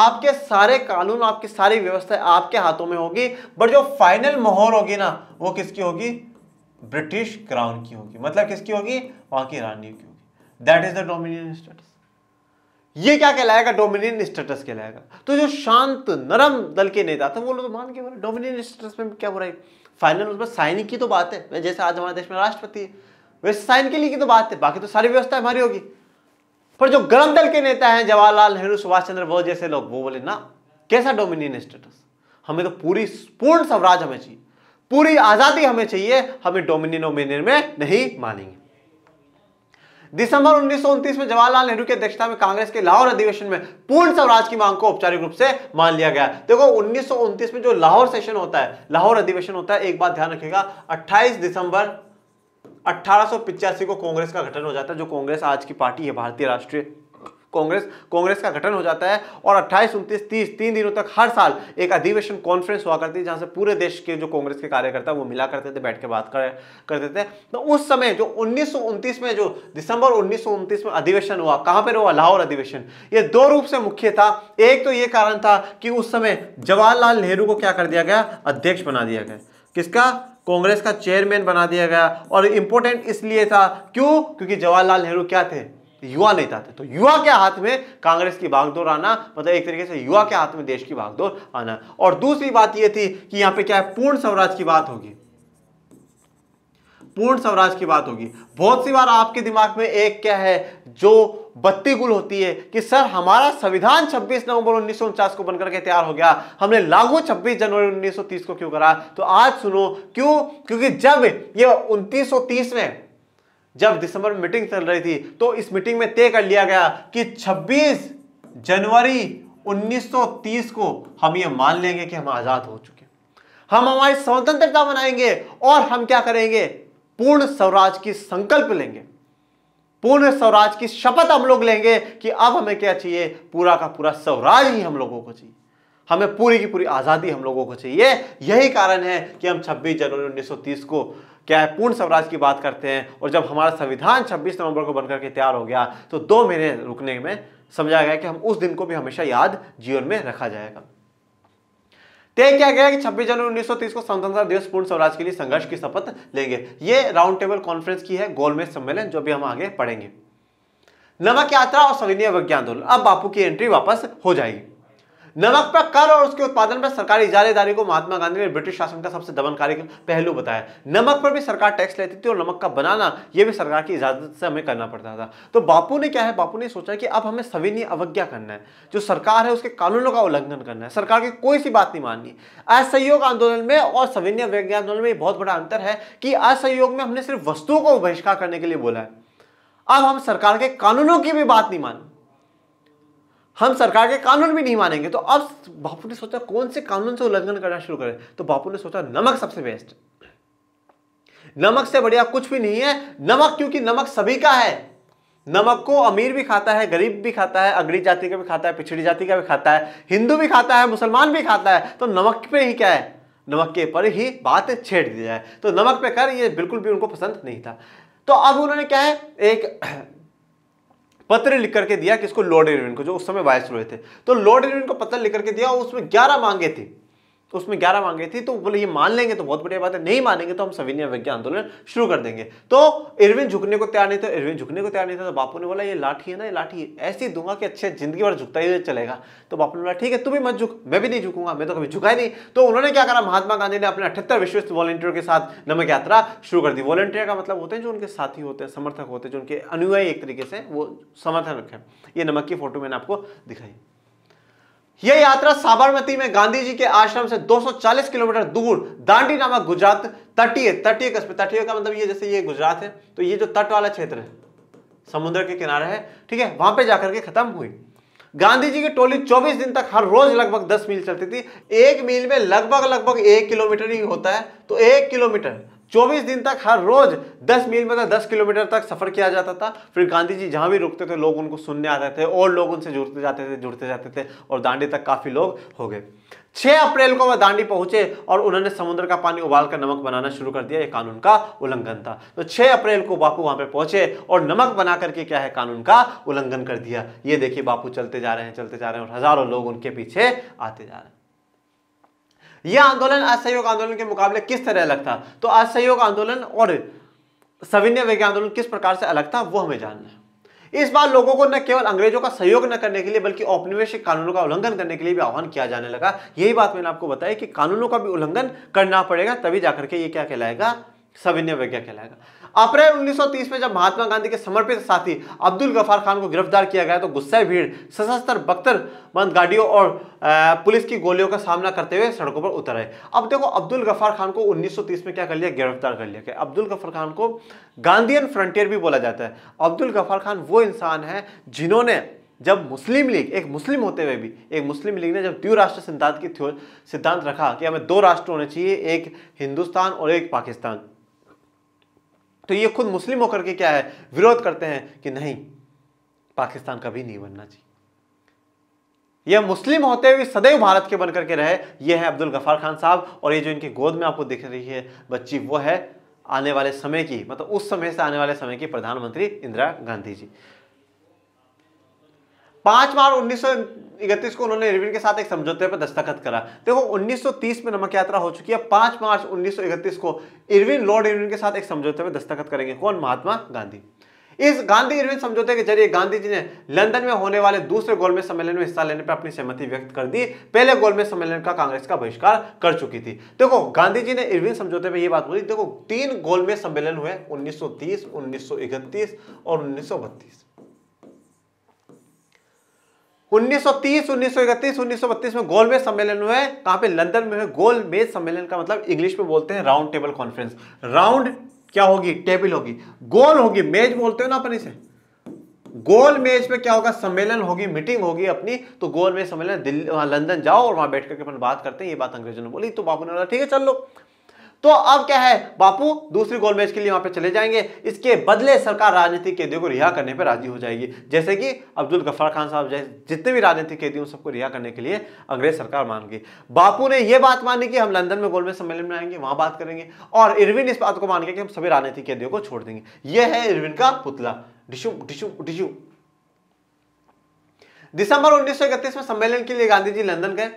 आपके सारे कानून आपकी सारी व्यवस्था आपके हाथों में होगी बट जो फाइनल मोहर होगी ना वो किसकी होगी ब्रिटिश क्राउन की होगी मतलब किसकी होगी वहां की रानी की होगी that is the dominion status ये क्या कहलाएगा डोमिनियन स्टेटस कहलाएगा तो जो शांत नरम दल के नेता थे वो लोग तो मान के बोले डोमिनियन स्टेटस में क्या बुराई फाइनल उसमें साइन की तो बात है जैसे आज हमारे देश में राष्ट्रपति है वैसे साइन के लिए की तो बात है बाकी तो सारी व्यवस्था हमारी होगी पर जो गर्म दल के नेता हैं जवाहरलाल नेहरू सुभाष चंद्र बोस जैसे लोग वो बोले ना कैसा डोमिनियन स्टेटस हमें तो पूरी पूर्ण स्वराज हमें चाहिए पूरी आज़ादी हमें चाहिए हमें डोमिनियन ओमिनियन में नहीं मानेंगे दिसंबर उन्नीस में जवाहरलाल नेहरू की अध्यक्षता में कांग्रेस के लाहौर अधिवेशन में पूर्ण स्वराज की मांग को औपचारिक रूप से मान लिया गया देखो उन्नीस में जो लाहौर सेशन होता है लाहौर अधिवेशन होता है एक बात ध्यान रखेगा अट्ठाईस दिसंबर अठारह को कांग्रेस का गठन हो जाता है जो कांग्रेस आज की पार्टी है भारतीय राष्ट्रीय कांग्रेस कांग्रेस का गठन हो जाता है और 28, उनतीस तीस तीन दिनों तक हर साल एक अधिवेशन कॉन्फ्रेंस हुआ करती है जहां से पूरे देश के जो कांग्रेस के कार्यकर्ता वो मिला करते थे बैठ के बात कर, करते थे तो उस समय जो उन्नीस में जो दिसंबर उन्नीस में अधिवेशन हुआ कहां पर हुआ लाहौर अधिवेशन ये दो रूप से मुख्य था एक तो ये कारण था कि उस समय जवाहरलाल नेहरू को क्या कर दिया गया अध्यक्ष बना दिया गया किसका कांग्रेस का चेयरमैन बना दिया गया और इंपॉर्टेंट इसलिए था क्यों क्योंकि जवाहरलाल नेहरू क्या थे तो युवा नेता थे तो युवा के हाथ में कांग्रेस की भागदौर आना मतलब एक तरीके से युवा के हाथ में देश की भागदौर आना और दूसरी बात यह थी कि यहां पे क्या है पूर्ण स्वराज की बात होगी पूर्ण स्वराज की बात होगी बहुत सी बार आपके दिमाग में एक क्या है जो बत्ती गुल होती है कि सर हमारा संविधान 26 नवंबर उन्नीस को बनकर के तैयार हो गया हमने लागू 26 जनवरी 1930 को क्यों करा तो आज सुनो क्यों क्योंकि जब ये 1930 में जब दिसंबर में मीटिंग चल रही थी तो इस मीटिंग में तय कर लिया गया कि 26 जनवरी 1930 को हम ये मान लेंगे कि हम आजाद हो चुके हम हमारी स्वतंत्रता बनाएंगे और हम क्या करेंगे पूर्ण स्वराज की संकल्प लेंगे पूर्ण स्वराज की शपथ हम लोग लेंगे कि अब हमें क्या चाहिए पूरा का पूरा स्वराज ही हम लोगों को चाहिए हमें पूरी की पूरी आज़ादी हम लोगों को चाहिए यही कारण है कि हम 26 जनवरी 1930 को क्या है पूर्ण स्वराज की बात करते हैं और जब हमारा संविधान 26 नवंबर को बनकर के तैयार हो गया तो दो महीने रुकने में समझा गया कि हम उस दिन को भी हमेशा याद जीवन में रखा जाएगा तय किया गया कि 26 जनवरी 1930 को स्वतंत्रता दिवस पूर्ण स्वराज के लिए संघर्ष की शपथ लेंगे ये राउंड टेबल कॉन्फ्रेंस की है गोलमेज सम्मेलन जो भी हम आगे पढ़ेंगे नमक यात्रा और सविनय विज्ञान आंदोलन अब बापू की एंट्री वापस हो जाएगी नमक पर कर और उसके उत्पादन पर सरकारी इजारेदारी को महात्मा गांधी ने ब्रिटिश शासन का सबसे दमनकारी पहलू बताया नमक पर भी सरकार टैक्स लेती थी और नमक का बनाना यह भी सरकार की इजाजत से हमें करना पड़ता था तो बापू ने क्या है बापू ने सोचा कि अब हमें सविनीय अवज्ञा करना है जो सरकार है उसके कानूनों का उल्लंघन करना है सरकार की कोई सी बात नहीं माननी असहयोग आंदोलन में और सविनीय अवज्ञा आंदोलन में बहुत बड़ा अंतर है कि असहयोग में हमने सिर्फ वस्तुओं को बहिष्कार करने के लिए बोला है अब हम सरकार के कानूनों की भी बात नहीं मानी हम सरकार के कानून भी नहीं मानेंगे तो अब बापू ने सोचा कौन से कानून से उल्लंघन करना शुरू करें तो बापू ने सोचा नमक सबसे बेस्ट नमक से बढ़िया कुछ भी नहीं है नमक क्योंकि नमक सभी का है नमक को अमीर भी खाता है गरीब भी खाता है अगड़ी जाति का भी खाता है पिछड़ी जाति का भी खाता है हिंदू भी खाता है मुसलमान भी खाता है तो नमक पे ही क्या है नमक के पर ही बात छेड़ दी जाए तो नमक पे कर ये बिल्कुल भी उनको पसंद नहीं था तो अब उन्होंने क्या है एक पत्र लिख करके दिया किसको लॉर्ड इरविन को जो उस समय वायस थे तो लॉर्ड इरविन को पत्र लिख करके दिया और उसमें ग्यारह मांगे थी तो उसमें ग्यारह मांगे थी तो बोले ये मान लेंगे तो बहुत बढ़िया बात है नहीं मानेंगे तो हम सविनय अवज्ञा आंदोलन शुरू कर देंगे तो इरविन झुकने को तैयार नहीं था इरविन झुकने को तैयार नहीं था तो बापू ने बोला ये लाठी है ना ये लाठी ऐसी दूंगा कि अच्छे जिंदगी भर झुकता ही चलेगा तो बापू ने बोला ठीक है तू भी मत झुक मैं भी नहीं झुकूंगा मैं तो कभी झुका नहीं तो उन्होंने क्या करा महात्मा गांधी ने अपने अठहत्तर विश्व वॉलेंटियर के साथ नमक यात्रा शुरू कर दी वॉलेंटियर का मतलब होते हैं जो उनके साथी होते हैं समर्थक होते हैं जो उनके अनुयायी एक तरीके से वो समर्थन रखे ये नमक की फोटो मैंने आपको दिखाई यह यात्रा साबरमती में गांधी जी के आश्रम से 240 किलोमीटर दूर दांडी नामक गुजरात तटीय तटीय कस्बे तटीय का मतलब ये जैसे ये गुजरात है तो ये जो तट वाला क्षेत्र है समुद्र के किनारे है ठीक है वहां पे जाकर के खत्म हुई गांधी जी की टोली 24 दिन तक हर रोज लगभग 10 मील चलती थी एक मील में लगभग लगभग एक किलोमीटर ही होता है तो एक किलोमीटर 24 दिन तक हर रोज 10 मील मतलब 10 किलोमीटर तक सफर किया जाता था फिर गांधी जी जहां भी रुकते थे लोग उनको सुनने आते थे और लोग उनसे जुड़ते जाते थे जुड़ते जाते थे और दांडी तक काफी लोग हो गए 6 अप्रैल को वह दांडी पहुंचे और उन्होंने समुद्र का पानी उबालकर नमक बनाना शुरू कर दिया ये कानून का उल्लंघन था तो 6 अप्रैल को बापू वहां पे पहुंचे और नमक बना करके क्या है कानून का उल्लंघन कर दिया ये देखिए बापू चलते जा रहे हैं चलते जा रहे हैं और हजारों लोग उनके पीछे आते जा रहे हैं यह आंदोलन असहयोग आंदोलन के मुकाबले किस तरह अलग था तो असहयोग आंदोलन और सविन्य वैज्ञान आंदोलन किस प्रकार से अलग था वो हमें जानना है इस बार लोगों को न केवल अंग्रेजों का सहयोग न करने के लिए बल्कि औपनिवेशिक कानूनों का उल्लंघन करने के लिए भी आह्वान किया जाने लगा यही बात मैंने आपको बताई कि कानूनों का भी उल्लंघन करना पड़ेगा तभी जाकर के ये क्या कहलाएगा सविन्य विज्ञा कहलाएगा अप्रैल 1930 में जब महात्मा गांधी के समर्पित साथी अब्दुल गफार खान को गिरफ्तार किया गया तो गुस्सा भीड़ सशस्त्र बख्तर बंद गाड़ियों और पुलिस की गोलियों का सामना करते हुए सड़कों पर उतर आए अब देखो अब्दुल गफार खान को 1930 में क्या कर लिया गिरफ्तार कर लिया अब्दुल गफार खान को गांधीयन फ्रंटियर भी बोला जाता है अब्दुल गफार खान वो इंसान है जिन्होंने जब मुस्लिम लीग एक मुस्लिम होते हुए भी एक मुस्लिम लीग ने जब राष्ट्र सिद्धांत की सिद्धांत रखा कि हमें दो राष्ट्र होने चाहिए एक हिंदुस्तान और एक पाकिस्तान तो ये खुद मुस्लिम होकर के क्या है विरोध करते हैं कि नहीं पाकिस्तान कभी नहीं बनना चाहिए यह मुस्लिम होते हुए सदैव भारत के बनकर के रहे यह है अब्दुल गफार खान साहब और ये जो इनकी गोद में आपको दिख रही है बच्ची वो है आने वाले समय की मतलब उस समय से आने वाले समय की प्रधानमंत्री इंदिरा गांधी जी पांच मार्च उन्नीस इकतीस को उन्होंने इरविन के साथ एक समझौते पर दस्तखत करा देखो 1930 में नमक यात्रा हो चुकी है पांच मार्च 1931 को इरविन लॉर्ड इरविन के साथ एक समझौते पर दस्तखत करेंगे कौन महात्मा गांधी इस गांधी इरविन समझौते के जरिए गांधी जी ने लंदन में होने वाले दूसरे गोलमेज सम्मेलन में हिस्सा लेने पर अपनी सहमति व्यक्त कर दी पहले गोलमेज सम्मेलन का कांग्रेस का बहिष्कार कर चुकी थी देखो गांधी जी ने इरविन समझौते में यह बात बोली देखो तीन गोलमेज सम्मेलन हुए 1930, 1931 और उन्नीस 1930, 1931, 1932 में गोलमेज सम्मेलन हुए कहां पे लंदन में हुए गोलमेज सम्मेलन का मतलब इंग्लिश में बोलते हैं राउंड टेबल कॉन्फ्रेंस राउंड क्या होगी टेबल होगी गोल होगी मेज बोलते हो ना अपन इसे गोल मेज पे क्या होगा सम्मेलन होगी मीटिंग होगी अपनी तो गोल मेज सम्मेलन दिल्ली लंदन जाओ और वहां बैठ करके अपन बात करते हैं ये बात अंग्रेजों ने बोली तो बाबू ने बोला ठीक है चल लो तो अब क्या है बापू दूसरी गोलमेज के लिए वहां पर चले जाएंगे इसके बदले सरकार राजनीतिक कैदियों को रिहा करने पर राजी हो जाएगी जैसे कि अब्दुल गफ्फार खान साहब जितने भी राजनीतिक कैदी सबको रिहा करने के लिए अंग्रेज सरकार मान गई बापू ने यह बात मानी कि हम लंदन में गोलमेज सम्मेलन में आएंगे वहां बात करेंगे और इरविन इस बात को मान गया कि हम सभी राजनीतिक कैदियों को छोड़ देंगे यह है इरविन का पुतला डिशू डिशू डिशू दिसंबर उन्नीस में सम्मेलन के लिए गांधी जी लंदन गए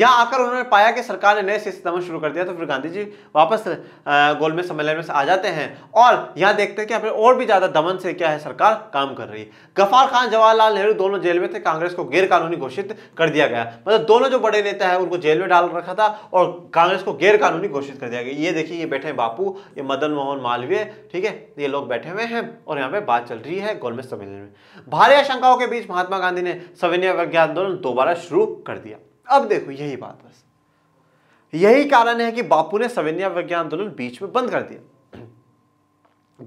यहाँ आकर उन्होंने पाया कि सरकार ने नए दमन शुरू कर दिया तो फिर गांधी जी वापस गोलमेज सम्मेलन में आ जाते हैं और यहाँ देखते हैं कि अपने और भी ज़्यादा दमन से क्या है सरकार काम कर रही है गफार खान जवाहरलाल नेहरू दोनों जेल में थे कांग्रेस को गैरकानूनी घोषित कर दिया गया मतलब दोनों जो बड़े नेता है उनको जेल में डाल रखा था और कांग्रेस को गैरकानूनी घोषित कर दिया गया ये देखिए ये बैठे हैं बापू ये मदन मोहन मालवीय ठीक है ये लोग बैठे हुए हैं और यहाँ पे बात चल रही है गोलमेज सम्मेलन में भारी आशंकाओं के बीच महात्मा गांधी ने सविनय प्रज्ञा आंदोलन दोबारा शुरू कर दिया अब देखो यही बात बस यही कारण है कि बापू ने सविन्य विज्ञान आंदोलन बीच में बंद कर दिया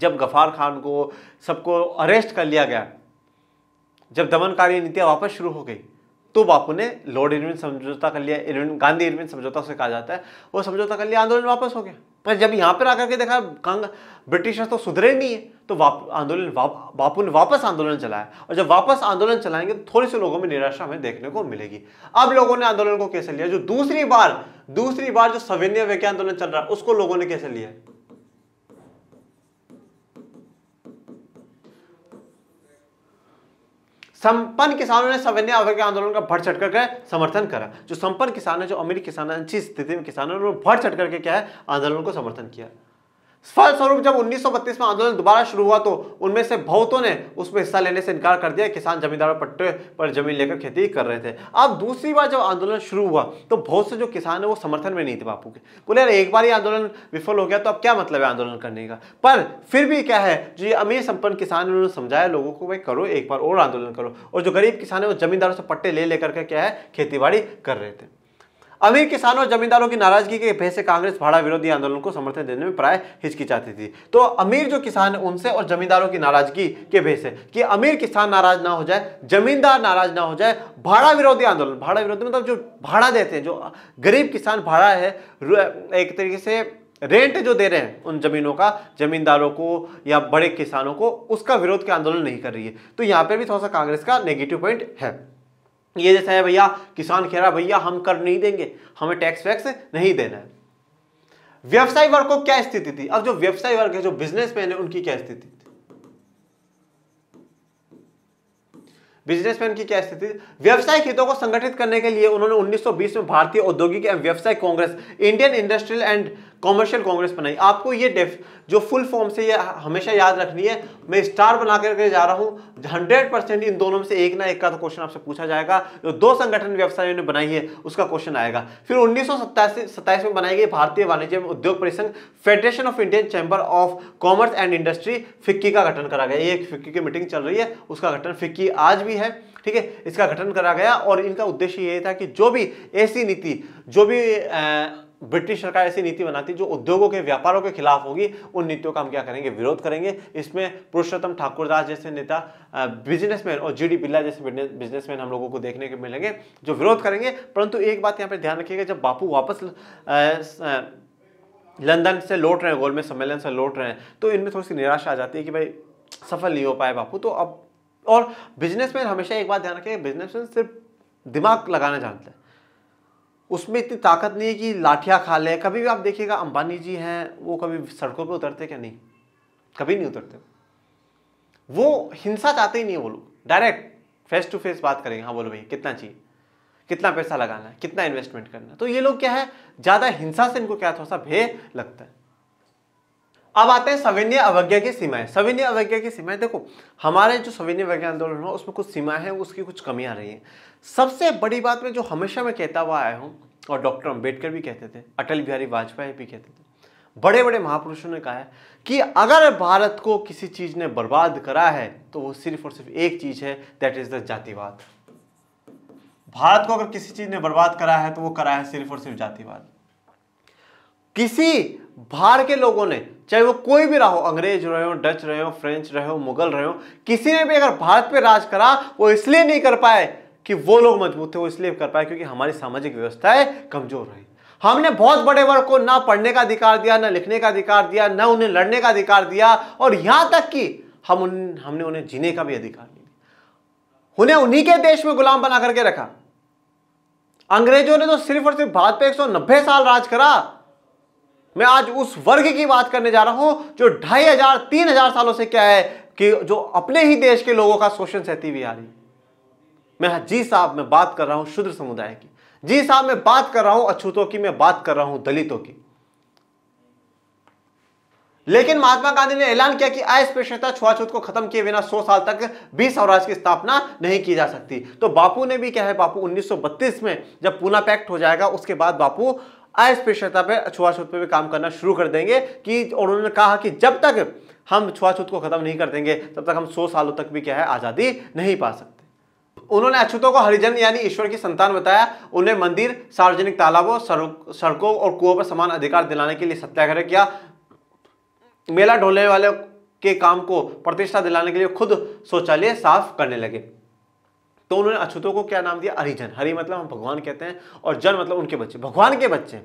जब गफार खान को सबको अरेस्ट कर लिया गया जब दमनकारी नीतियां वापस शुरू हो गई तो बापू ने लॉर्ड इरविन समझौता कर लिया इरविन गांधी इरविन समझौता से कहा जाता है वो समझौता कर लिया आंदोलन वापस हो गया पर जब यहाँ पर आकर के देखा ब्रिटिशर्स तो सुधरे नहीं है तो वाप, आंदोलन वाप, बापू ने वापस आंदोलन चलाया और जब वापस आंदोलन चलाएंगे तो थोड़ी से लोगों में निराशा हमें देखने को मिलेगी अब लोगों ने आंदोलन को कैसे लिया जो दूसरी बार दूसरी बार जो सविनय व्याख्या आंदोलन चल रहा है उसको लोगों ने कैसे लिया संपन्न किसानों ने सविनय अवज्ञ आंदोलन का बढ़ चढ़ करके समर्थन करा जो संपन्न किसान है जो अमीर किसान है अच्छी स्थिति में किसान है उन्होंने बढ़ चढ़ करके क्या है आंदोलन को समर्थन किया फलस्वरूप जब 1932 में आंदोलन दोबारा शुरू हुआ तो उनमें से बहुतों ने उसमें हिस्सा लेने से इनकार कर दिया किसान जमींदारों पट्टे पर जमीन लेकर खेती कर रहे थे अब दूसरी बार जब आंदोलन शुरू हुआ तो बहुत से जो किसान है वो समर्थन में नहीं थे बापू के बोले यार एक बार ये आंदोलन विफल हो गया तो अब क्या मतलब है आंदोलन करने का पर फिर भी क्या है जो ये अमीर संपन्न किसान उन्होंने समझाया लोगों को भाई करो एक बार और आंदोलन करो और जो गरीब किसान है वो जमींदारों से पट्टे ले लेकर के क्या है खेती कर रहे थे अमीर किसानों और जमींदारों की नाराजगी के भय से कांग्रेस भाड़ा विरोधी आंदोलन को समर्थन देने में प्राय हिचकिचाती थी तो अमीर जो किसान है उनसे और जमींदारों की नाराजगी के भय से कि अमीर किसान नाराज ना हो जाए जमींदार नाराज ना हो जाए भाड़ा विरोधी आंदोलन भाड़ा विरोधी मतलब जो भाड़ा देते हैं जो गरीब किसान भाड़ा है एक तरीके से रेंट जो दे रहे हैं उन जमीनों का जमींदारों को या बड़े किसानों को उसका विरोध के आंदोलन नहीं कर रही है तो यहाँ पर भी थोड़ा सा कांग्रेस का नेगेटिव पॉइंट है ये जैसा है भैया किसान कह रहा भैया हम कर नहीं देंगे हमें टैक्स वैक्स नहीं देना है व्यवसाय वर्ग को क्या स्थिति थी अब जो व्यवसाय वर्ग है जो बिजनेसमैन है उनकी क्या स्थिति थी बिजनेसमैन की क्या स्थिति व्यवसायिक हितों को संगठित करने के लिए उन्होंने 1920 में भारतीय औद्योगिक एवं व्यवसाय congress Indian industrial and commercial congress बनाई आपको ये डेफ जो फुल फॉर्म से ये हमेशा याद रखनी है मैं स्टार बना करके जा रहा हूँ हंड्रेड परसेंट इन दोनों में से एक ना एक का तो क्वेश्चन आपसे पूछा जाएगा जो दो संगठन व्यवसायों ने बनाई है उसका क्वेश्चन आएगा फिर उन्नीस सौ में बनाई गई भारतीय वाणिज्य उद्योग परिसंघ federation of Indian chamber of commerce and industry FICCI का गठन करा गया ये एक फिक्की की मीटिंग चल रही है उसका गठन फिक्की आज भी है ठीक है इसका गठन करा गया और इनका उद्देश्य ये था कि जो भी ऐसी नीति जो भी आ, ब्रिटिश सरकार ऐसी नीति बनाती जो उद्योगों के व्यापारों के खिलाफ होगी उन नीतियों का हम क्या करेंगे विरोध करेंगे इसमें पुरुषोत्तम ठाकुरदास जैसे नेता बिजनेसमैन और जी डी बिरला जैसे बिजनेसमैन हम लोगों को देखने को मिलेंगे जो विरोध करेंगे परंतु एक बात यहाँ पर ध्यान रखिएगा जब बापू वापस लंदन से लौट रहे हैं गोलमेज सम्मेलन से लौट रहे हैं तो इनमें थोड़ी सी निराशा आ जाती है कि भाई सफल नहीं हो पाए बापू तो अब और बिजनेसमैन हमेशा एक बात ध्यान रखें बिजनेसमैन सिर्फ दिमाग लगाना जानते हैं उसमें इतनी ताकत नहीं है कि लाठियाँ खा लें कभी भी आप देखिएगा अंबानी जी हैं वो कभी सड़कों पर उतरते क्या नहीं कभी नहीं उतरते वो हिंसा चाहते ही नहीं है वो लोग डायरेक्ट फेस टू फेस बात करेंगे हाँ बोलो भाई कितना चाहिए कितना पैसा लगाना है कितना इन्वेस्टमेंट करना है तो ये लोग क्या है ज़्यादा हिंसा से इनको क्या थोड़ा सा भय लगता है अब आते हैं सविनय अवज्ञा की सीमाएं सविनय अवज्ञा की सीमाएं देखो हमारे जो सविनय अवज्ञा आंदोलन है उसमें कुछ सीमाएं हैं उसकी कुछ कमी आ रही है सबसे बड़ी बात में जो हमेशा मैं कहता हुआ आया हूँ और डॉक्टर अम्बेडकर भी कहते थे अटल बिहारी वाजपेयी भी कहते थे बड़े बड़े महापुरुषों ने कहा है कि अगर भारत को किसी चीज़ ने बर्बाद करा है तो वो सिर्फ और सिर्फ एक चीज़ है दैट इज़ द जातिवाद भारत को अगर किसी चीज़ ने बर्बाद करा है तो वो करा है सिर्फ और सिर्फ जातिवाद किसी भार के लोगों ने चाहे वो कोई भी रहा हो अंग्रेज रहे हो डच रहे हो फ्रेंच रहे हो मुगल रहे हो किसी ने भी अगर भारत पे राज करा वो इसलिए नहीं कर पाए कि वो लोग मजबूत थे वो इसलिए कर पाए क्योंकि हमारी सामाजिक व्यवस्थाएं कमजोर रही हमने बहुत बड़े वर्ग को ना पढ़ने का अधिकार दिया ना लिखने का अधिकार दिया ना उन्हें लड़ने का अधिकार दिया और यहां तक कि हम उन हमने उन्हें जीने का भी अधिकार नहीं दिया उन्हें उन्हीं के देश में गुलाम बना करके रखा अंग्रेजों ने तो सिर्फ और सिर्फ भारत पे 190 साल राज करा मैं आज उस वर्ग की बात करने जा रहा हूं जो ढाई हजार तीन हजार सालों से क्या है कि जो अपने ही देश के लोगों का शोषण सहती हुई आ रही मैं जी साहब मैं बात कर रहा हूं शुद्र समुदाय की जी साहब मैं बात कर रहा हूं अछूतों की मैं बात कर रहा हूं दलितों की लेकिन महात्मा गांधी ने ऐलान किया कि अस्पृश्यता छुआछूत को खत्म किए बिना 100 साल तक बीस स्वराज की स्थापना नहीं की जा सकती तो बापू ने भी क्या है बापू 1932 में जब पूना पैक्ट हो जाएगा उसके बाद बापू अस्पृश्यता पर छुआछूत पर भी काम करना शुरू कर देंगे कि उन्होंने कहा कि जब तक हम छुआछूत को खत्म नहीं कर देंगे तब तक हम सौ सालों तक भी क्या है आज़ादी नहीं पा सकते उन्होंने अछूतों को हरिजन यानी ईश्वर की संतान बताया उन्हें मंदिर सार्वजनिक तालाबों सड़कों और कुओं पर समान अधिकार दिलाने के लिए सत्याग्रह किया मेला ढोलने वाले के काम को प्रतिष्ठा दिलाने के लिए खुद शौचालय साफ करने लगे तो उन्होंने अछूतों को क्या नाम दिया हरिजन हरि मतलब हम भगवान कहते हैं और जन मतलब उनके बच्चे भगवान के बच्चे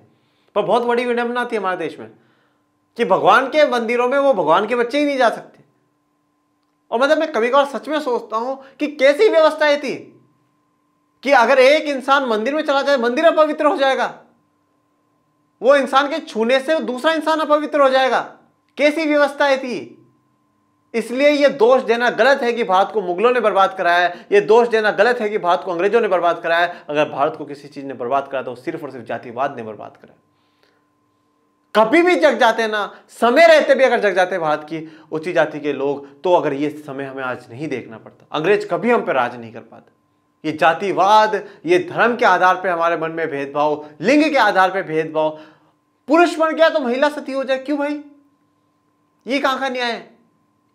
पर बहुत बड़ी विडंबना थी हमारे देश में कि भगवान के मंदिरों में वो भगवान के बच्चे ही नहीं जा सकते और मतलब मैं कभी कभार सच में सोचता हूं कि कैसी व्यवस्था थी कि अगर एक इंसान मंदिर में चला जाए मंदिर अपवित्र हो जाएगा वो इंसान के छूने से दूसरा इंसान अपवित्र हो जाएगा कैसी व्यवस्था थी इसलिए यह दोष देना गलत है कि भारत को मुगलों ने बर्बाद कराया है ये दोष देना गलत है कि भारत को अंग्रेजों ने बर्बाद कराया है अगर भारत को किसी चीज़ ने बर्बाद करा तो सिर्फ और सिर्फ जातिवाद ने बर्बाद करा कभी भी जग जाते ना समय रहते भी अगर जग जाते भारत की उच्ची जाति के लोग तो अगर ये समय हमें आज नहीं देखना पड़ता अंग्रेज कभी हम पे राज नहीं कर पाते ये जातिवाद ये धर्म के आधार पर हमारे मन में भेदभाव लिंग के आधार पर भेदभाव पुरुष बन गया तो महिला सती हो जाए क्यों भाई ये कहां का न्याय है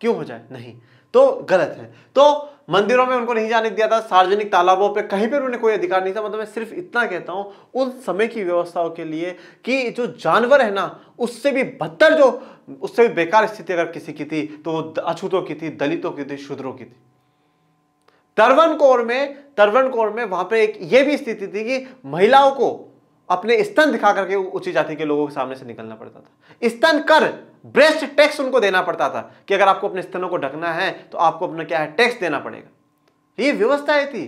क्यों हो जाए नहीं तो गलत है तो मंदिरों में उनको नहीं जाने दिया था सार्वजनिक तालाबों पे कहीं पर उन्हें कोई अधिकार नहीं था मतलब मैं सिर्फ इतना कहता हूं उन समय की व्यवस्थाओं के लिए कि जो जानवर है ना उससे भी बदतर जो उससे भी बेकार स्थिति अगर किसी की थी तो वो अछूतों की थी दलितों की थी शूद्रों की थी तरवन कोर में तरवन कोर में वहां पर एक ये भी स्थिति थी कि महिलाओं को अपने स्तन दिखा करके ऊंची जाति के लोगों के सामने से निकलना पड़ता था स्तन कर ब्रेस्ट टैक्स उनको देना पड़ता था कि अगर आपको अपने स्तनों को ढकना है तो आपको अपना क्या है टैक्स देना पड़ेगा ये व्यवस्था थी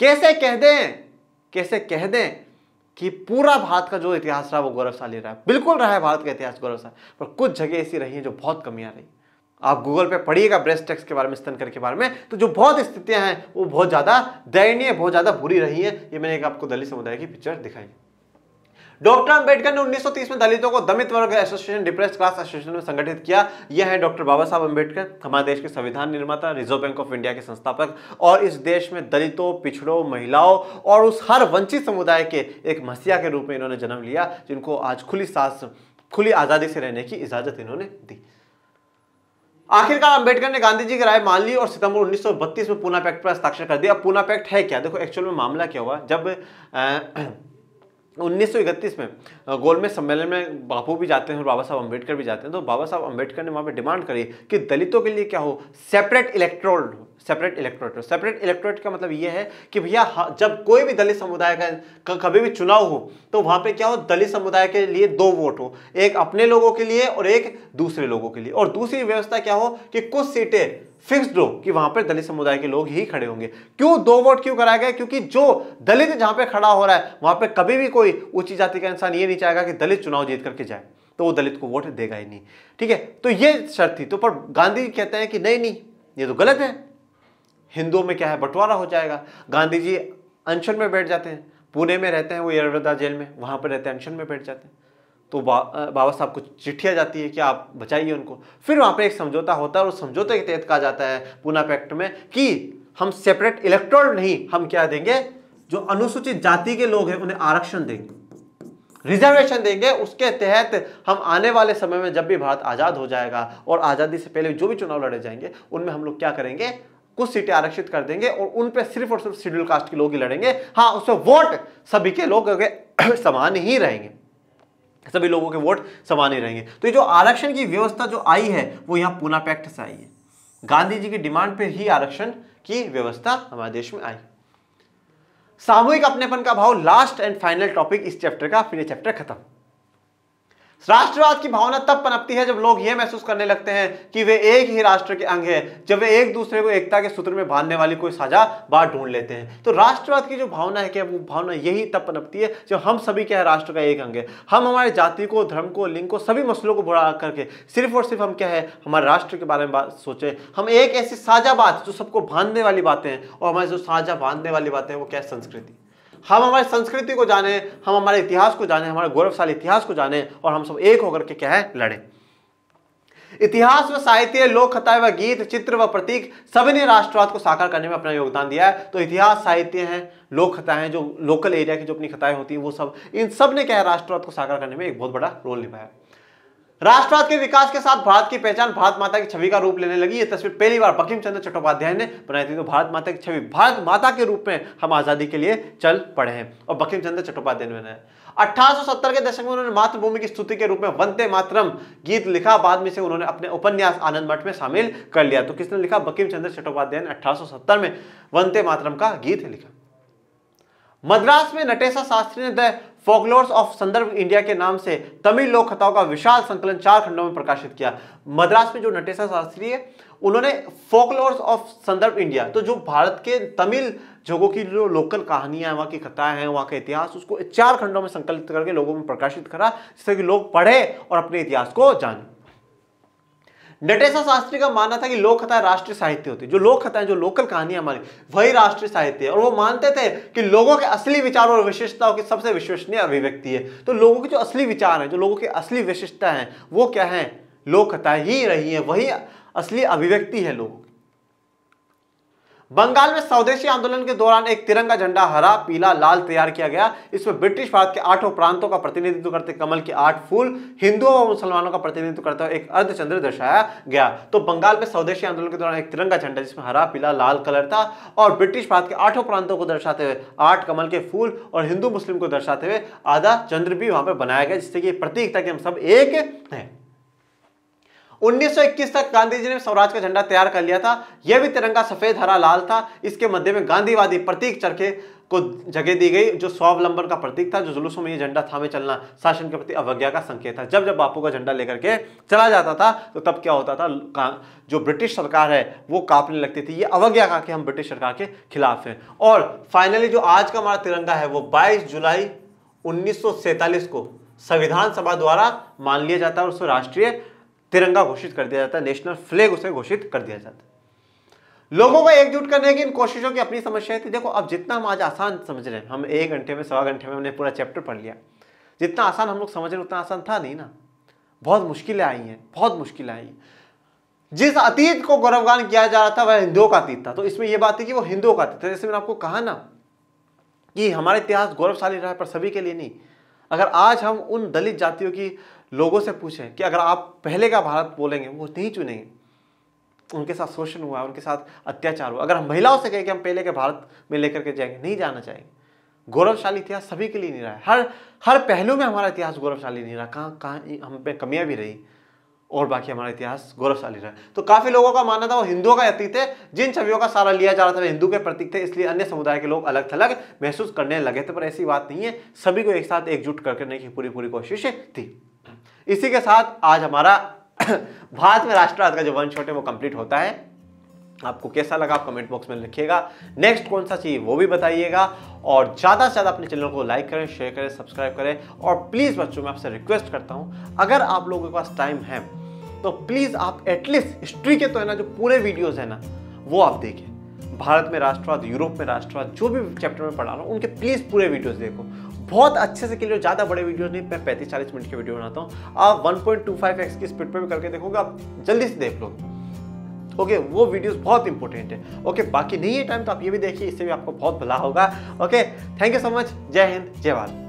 कैसे कह दें कैसे कह दें कि पूरा भारत का जो इतिहास रहा वो गौरवशाली रहा बिल्कुल रहा है भारत का इतिहास गौरवशाली पर कुछ जगह ऐसी रही हैं जो बहुत कमियां रही आप गूगल पे पढ़िएगा ब्रेस्ट टैक्स के बारे में स्तन कर के बारे में तो जो बहुत स्थितियां हैं वो बहुत ज़्यादा दयनीय बहुत ज़्यादा बुरी रही हैं ये मैंने एक आपको दलित समुदाय की पिक्चर दिखाई डॉक्टर अंबेडकर ने 1930 में दलितों को दमित वर्ग एसोसिएशन डिप्रेस क्लास एसोसिएशन में संगठित किया यह है डॉक्टर बाबा साहब अंबेडकर हमारे देश के संविधान निर्माता रिजर्व बैंक ऑफ इंडिया के संस्थापक और इस देश में दलितों पिछड़ों महिलाओं और उस हर वंचित समुदाय के एक मसीहा के रूप में इन्होंने जन्म लिया जिनको आज खुली सांस खुली आज़ादी से रहने की इजाज़त इन्होंने दी आखिरकार अंबेडकर ने गांधी जी की राय मान ली और सितंबर 1932 में पूना पैक्ट पर हस्ताक्षर कर दिया पूना पैक्ट है क्या देखो एक्चुअल में मामला क्या हुआ जब आ, उन्नीस में गोलमेज सम्मेलन में बापू भी जाते हैं और बाबा साहब अम्बेडकर भी जाते हैं तो बाबा साहब अम्बेडकर ने वहाँ पे डिमांड करी कि दलितों के लिए क्या हो separate electoral separate electorate separate electorate का मतलब ये है कि भैया हाँ, जब कोई भी दलित समुदाय का कभी भी चुनाव हो तो वहाँ पे क्या हो दलित समुदाय के लिए दो वोट हो एक अपने लोगों के लिए और एक दूसरे लोगों के लिए और दूसरी व्यवस्था क्या हो कि कुछ सीटें फिक्स हो कि वहां पर दलित समुदाय के लोग ही खड़े होंगे क्यों दो वोट क्यों कराया गया क्योंकि जो दलित जहां पर खड़ा हो रहा है वहां पर कभी भी कोई ऊंची जाति का इंसान ये नहीं चाहेगा कि दलित चुनाव जीत करके जाए तो वो दलित को वोट देगा ही नहीं ठीक है तो ये शर्त थी तो पर गांधी कहते हैं कि नहीं नहीं ये तो गलत है हिंदुओं में क्या है बंटवारा हो जाएगा गांधी जी अनशन में बैठ जाते हैं पुणे में रहते हैं वो यरवदा जेल में वहाँ पर रहते हैं अनशन में बैठ जाते हैं तो बा, बाबा साहब को चिट्ठियाँ जाती है कि आप बचाइए उनको फिर वहाँ पर एक समझौता होता है और समझौते के तहत कहा जाता है पूना पैक्ट में कि हम सेपरेट इलेक्ट्रोल नहीं हम क्या देंगे जो अनुसूचित जाति के लोग हैं उन्हें आरक्षण देंगे रिजर्वेशन देंगे उसके तहत हम आने वाले समय में जब भी भारत आज़ाद हो जाएगा और आज़ादी से पहले जो भी चुनाव लड़े जाएंगे उनमें हम लोग क्या करेंगे कुछ सीटें आरक्षित कर देंगे और उन पर सिर्फ और सिर्फ शेड्यूल कास्ट के लोग ही लड़ेंगे हाँ उसमें वोट सभी के लोग समान ही रहेंगे सभी लोगों के वोट समान ही रहेंगे तो ये जो आरक्षण की व्यवस्था जो आई है वो यहाँ पूना पैक्ट से आई है गांधी जी की डिमांड पर ही आरक्षण की व्यवस्था हमारे देश में आई सामूहिक अपनेपन का भाव लास्ट एंड फाइनल टॉपिक इस चैप्टर का फिर चैप्टर खत्म राष्ट्रवाद की भावना तब पनपती है जब लोग ये महसूस करने लगते हैं कि वे एक ही राष्ट्र के अंग हैं जब वे एक दूसरे को एकता के सूत्र में बांधने वाली कोई साझा बात ढूंढ लेते हैं तो राष्ट्रवाद की जो भावना है क्या वो भावना यही तब पनपती है जब हम सभी क्या है राष्ट्र का एक अंग है हम हमारे जाति को धर्म को लिंग को सभी मसलों को बुरा करके सिर्फ और सिर्फ हम क्या है हमारे राष्ट्र के बारे में बात सोचें हम एक ऐसी साझा बात जो सबको बांधने वाली बातें हैं और हमारी जो साझा बांधने वाली बातें हैं वो क्या है संस्कृति हम हमारी संस्कृति को जाने हम हमारे इतिहास को जाने हमारे गौरवशाली इतिहास को जाने और हम सब एक होकर के क्या है लड़ें इतिहास व साहित्य लोक कथाएं व गीत चित्र व प्रतीक सभी ने राष्ट्रवाद को साकार करने में अपना योगदान दिया है तो इतिहास साहित्य हैं लोक कथाएं जो लोकल एरिया की जो अपनी कथाएं होती हैं वो सब इन सब ने क्या है राष्ट्रवाद को साकार करने में एक बहुत बड़ा रोल निभाया राष्ट्रवाद के विकास के साथ भारत की पहचान भारत माता की छवि का रूप लेने लगी ये तस्वीर पहली बार बकीम चंद्र चट्टोपाध्याय ने बनाई थी तो भारत माता की छवि भारत माता के रूप में हम आजादी के लिए चल पड़े हैं और बकीम चंद्र चट्टोपाध्याय ने बनाया 1870 के दशक में उन्होंने मातृभूमि की स्तुति के रूप में वंदे मातरम गीत लिखा बाद में से उन्होंने अपने उपन्यास आनंद मठ में शामिल कर लिया तो किसने लिखा बकीम चंद्र चट्टोपाध्याय ने 1870 में वंदे मातरम का गीत लिखा मद्रास में नटेशा शास्त्री ने the folklores of southern India के नाम से तमिल लोक कथाओं का विशाल संकलन चार खंडों में प्रकाशित किया मद्रास में जो नटेशा शास्त्री है उन्होंने फोकलोर्स ऑफ संदर्भ इंडिया तो जो भारत के तमिल जगों की जो लोकल कहानियां हैं वहाँ की कथाएं हैं वहाँ का इतिहास उसको चार खंडों में संकलित करके लोगों में प्रकाशित करा जिससे कि लोग पढ़े और अपने इतिहास को जानें नटेशा शास्त्री का मानना था कि लोक कथा राष्ट्रीय साहित्य होती है जो लोक कथाएं जो लोकल कहानियां हमारी वही राष्ट्रीय साहित्य है और वो मानते थे कि लोगों के असली विचार और विशेषताओं की सबसे विश्वसनीय अभिव्यक्ति है तो लोगों के जो असली विचार हैं जो लोगों की असली विशेषता है वो क्या है लोक कथाएं ही रही है वही असली अभिव्यक्ति है लोगों बंगाल में स्वदेशी आंदोलन के दौरान एक तिरंगा झंडा हरा पीला लाल तैयार किया गया इसमें ब्रिटिश भारत के आठों प्रांतों का प्रतिनिधित्व करते कमल के आठ फूल हिंदुओं व मुसलमानों का प्रतिनिधित्व करते हुए एक अर्धचंद्र दर्शाया गया तो बंगाल में स्वदेशी आंदोलन के दौरान एक तिरंगा झंडा जिसमें हरा पीला लाल कलर था और ब्रिटिश भारत के आठों प्रांतों को दर्शाते हुए आठ कमल के फूल और हिंदू मुस्लिम को दर्शाते हुए आधा चंद्र भी वहां पर बनाया गया जिससे कि प्रतीकता कि हम सब एक है 1921 तक गांधी जी ने स्वराज का झंडा तैयार कर लिया था यह भी तिरंगा सफेद हरा लाल था इसके मध्य में गांधीवादी प्रतीक चरखे को जगह दी गई जो स्वावलंबन का प्रतीक था जो जुलूसों में ये झंडा थामे चलना शासन के प्रति अवज्ञा का संकेत था जब जब बापू का झंडा लेकर के चला जाता था तो तब क्या होता था जो ब्रिटिश सरकार है वो कांपने लगती थी ये अवज्ञा का कि हम ब्रिटिश सरकार के खिलाफ हैं और फाइनली जो आज का हमारा तिरंगा है वो बाईस जुलाई उन्नीस को संविधान सभा द्वारा मान लिया जाता है और उसको राष्ट्रीय तिरंगा घोषित कर दिया जाता है नेशनल फ्लैग उसे घोषित कर दिया जाता है लोगों को एकजुट करने की इन कोशिशों की अपनी समस्या थी देखो अब जितना हम आज आसान समझ रहे हैं हम एक घंटे में सवा घंटे में हमने पूरा चैप्टर पढ़ लिया जितना आसान हम लोग समझ रहे उतना आसान था नहीं ना बहुत मुश्किलें आई हैं बहुत मुश्किलें आई हैं जिस अतीत को गौरवगान किया जा रहा था वह हिंदुओं का अतीत था तो इसमें यह बात है कि वो हिंदुओं का अतीत था जैसे मैंने आपको कहा ना कि हमारा इतिहास गौरवशाली रहा है पर सभी के लिए नहीं अगर आज हम उन दलित जातियों की लोगों से पूछें कि अगर आप पहले का भारत बोलेंगे वो नहीं चुनेंगे उनके साथ शोषण हुआ है उनके साथ अत्याचार हुआ अगर हम महिलाओं से कहें कि हम पहले के भारत में लेकर के जाएंगे नहीं जाना चाहेंगे गौरवशाली इतिहास सभी के लिए नहीं रहा है हर हर पहलू में हमारा इतिहास गौरवशाली नहीं रहा कहाँ कहाँ हम पे कमियाँ भी रही और बाकी हमारा इतिहास गौरवशाली रहा तो काफ़ी लोगों का मानना था वो हिंदुओं का अतीत है जिन छवियों का सारा लिया जा रहा था वे हिंदू के प्रतीक थे इसलिए अन्य समुदाय के लोग अलग थलग महसूस करने लगे थे पर ऐसी बात नहीं है सभी को एक साथ एकजुट करने की पूरी पूरी कोशिश थी इसी के साथ आज हमारा भारत में राष्ट्रवाद का जो वन शॉट है वो कंप्लीट होता है आपको कैसा लगा आप कमेंट बॉक्स में लिखिएगा नेक्स्ट कौन सा चाहिए वो भी बताइएगा और ज़्यादा से ज़्यादा अपने चैनल को लाइक करें शेयर करें सब्सक्राइब करें और प्लीज़ बच्चों मैं आपसे रिक्वेस्ट करता हूँ अगर आप लोगों के पास टाइम है तो प्लीज़ आप एटलीस्ट हिस्ट्री के तो है ना जो पूरे वीडियोज़ हैं ना वो आप देखें भारत में राष्ट्रवाद यूरोप में राष्ट्रवाद जो भी चैप्टर में पढ़ा रहा हूँ उनके प्लीज़ पूरे वीडियोस देखो बहुत अच्छे से क्लियर ज़्यादा बड़े वीडियो नहीं मैं पैंतीस चालीस मिनट के वीडियो बनाता हूँ आप one point two five X की स्पीड पर भी करके देखोगे आप जल्दी से देख लो ओके okay, वो वीडियोस बहुत इंपॉर्टेंट है ओके okay, बाकी नहीं है टाइम तो आप ये भी देखिए इससे भी आपको बहुत भला होगा okay thank you so much Jai Hind जय भारत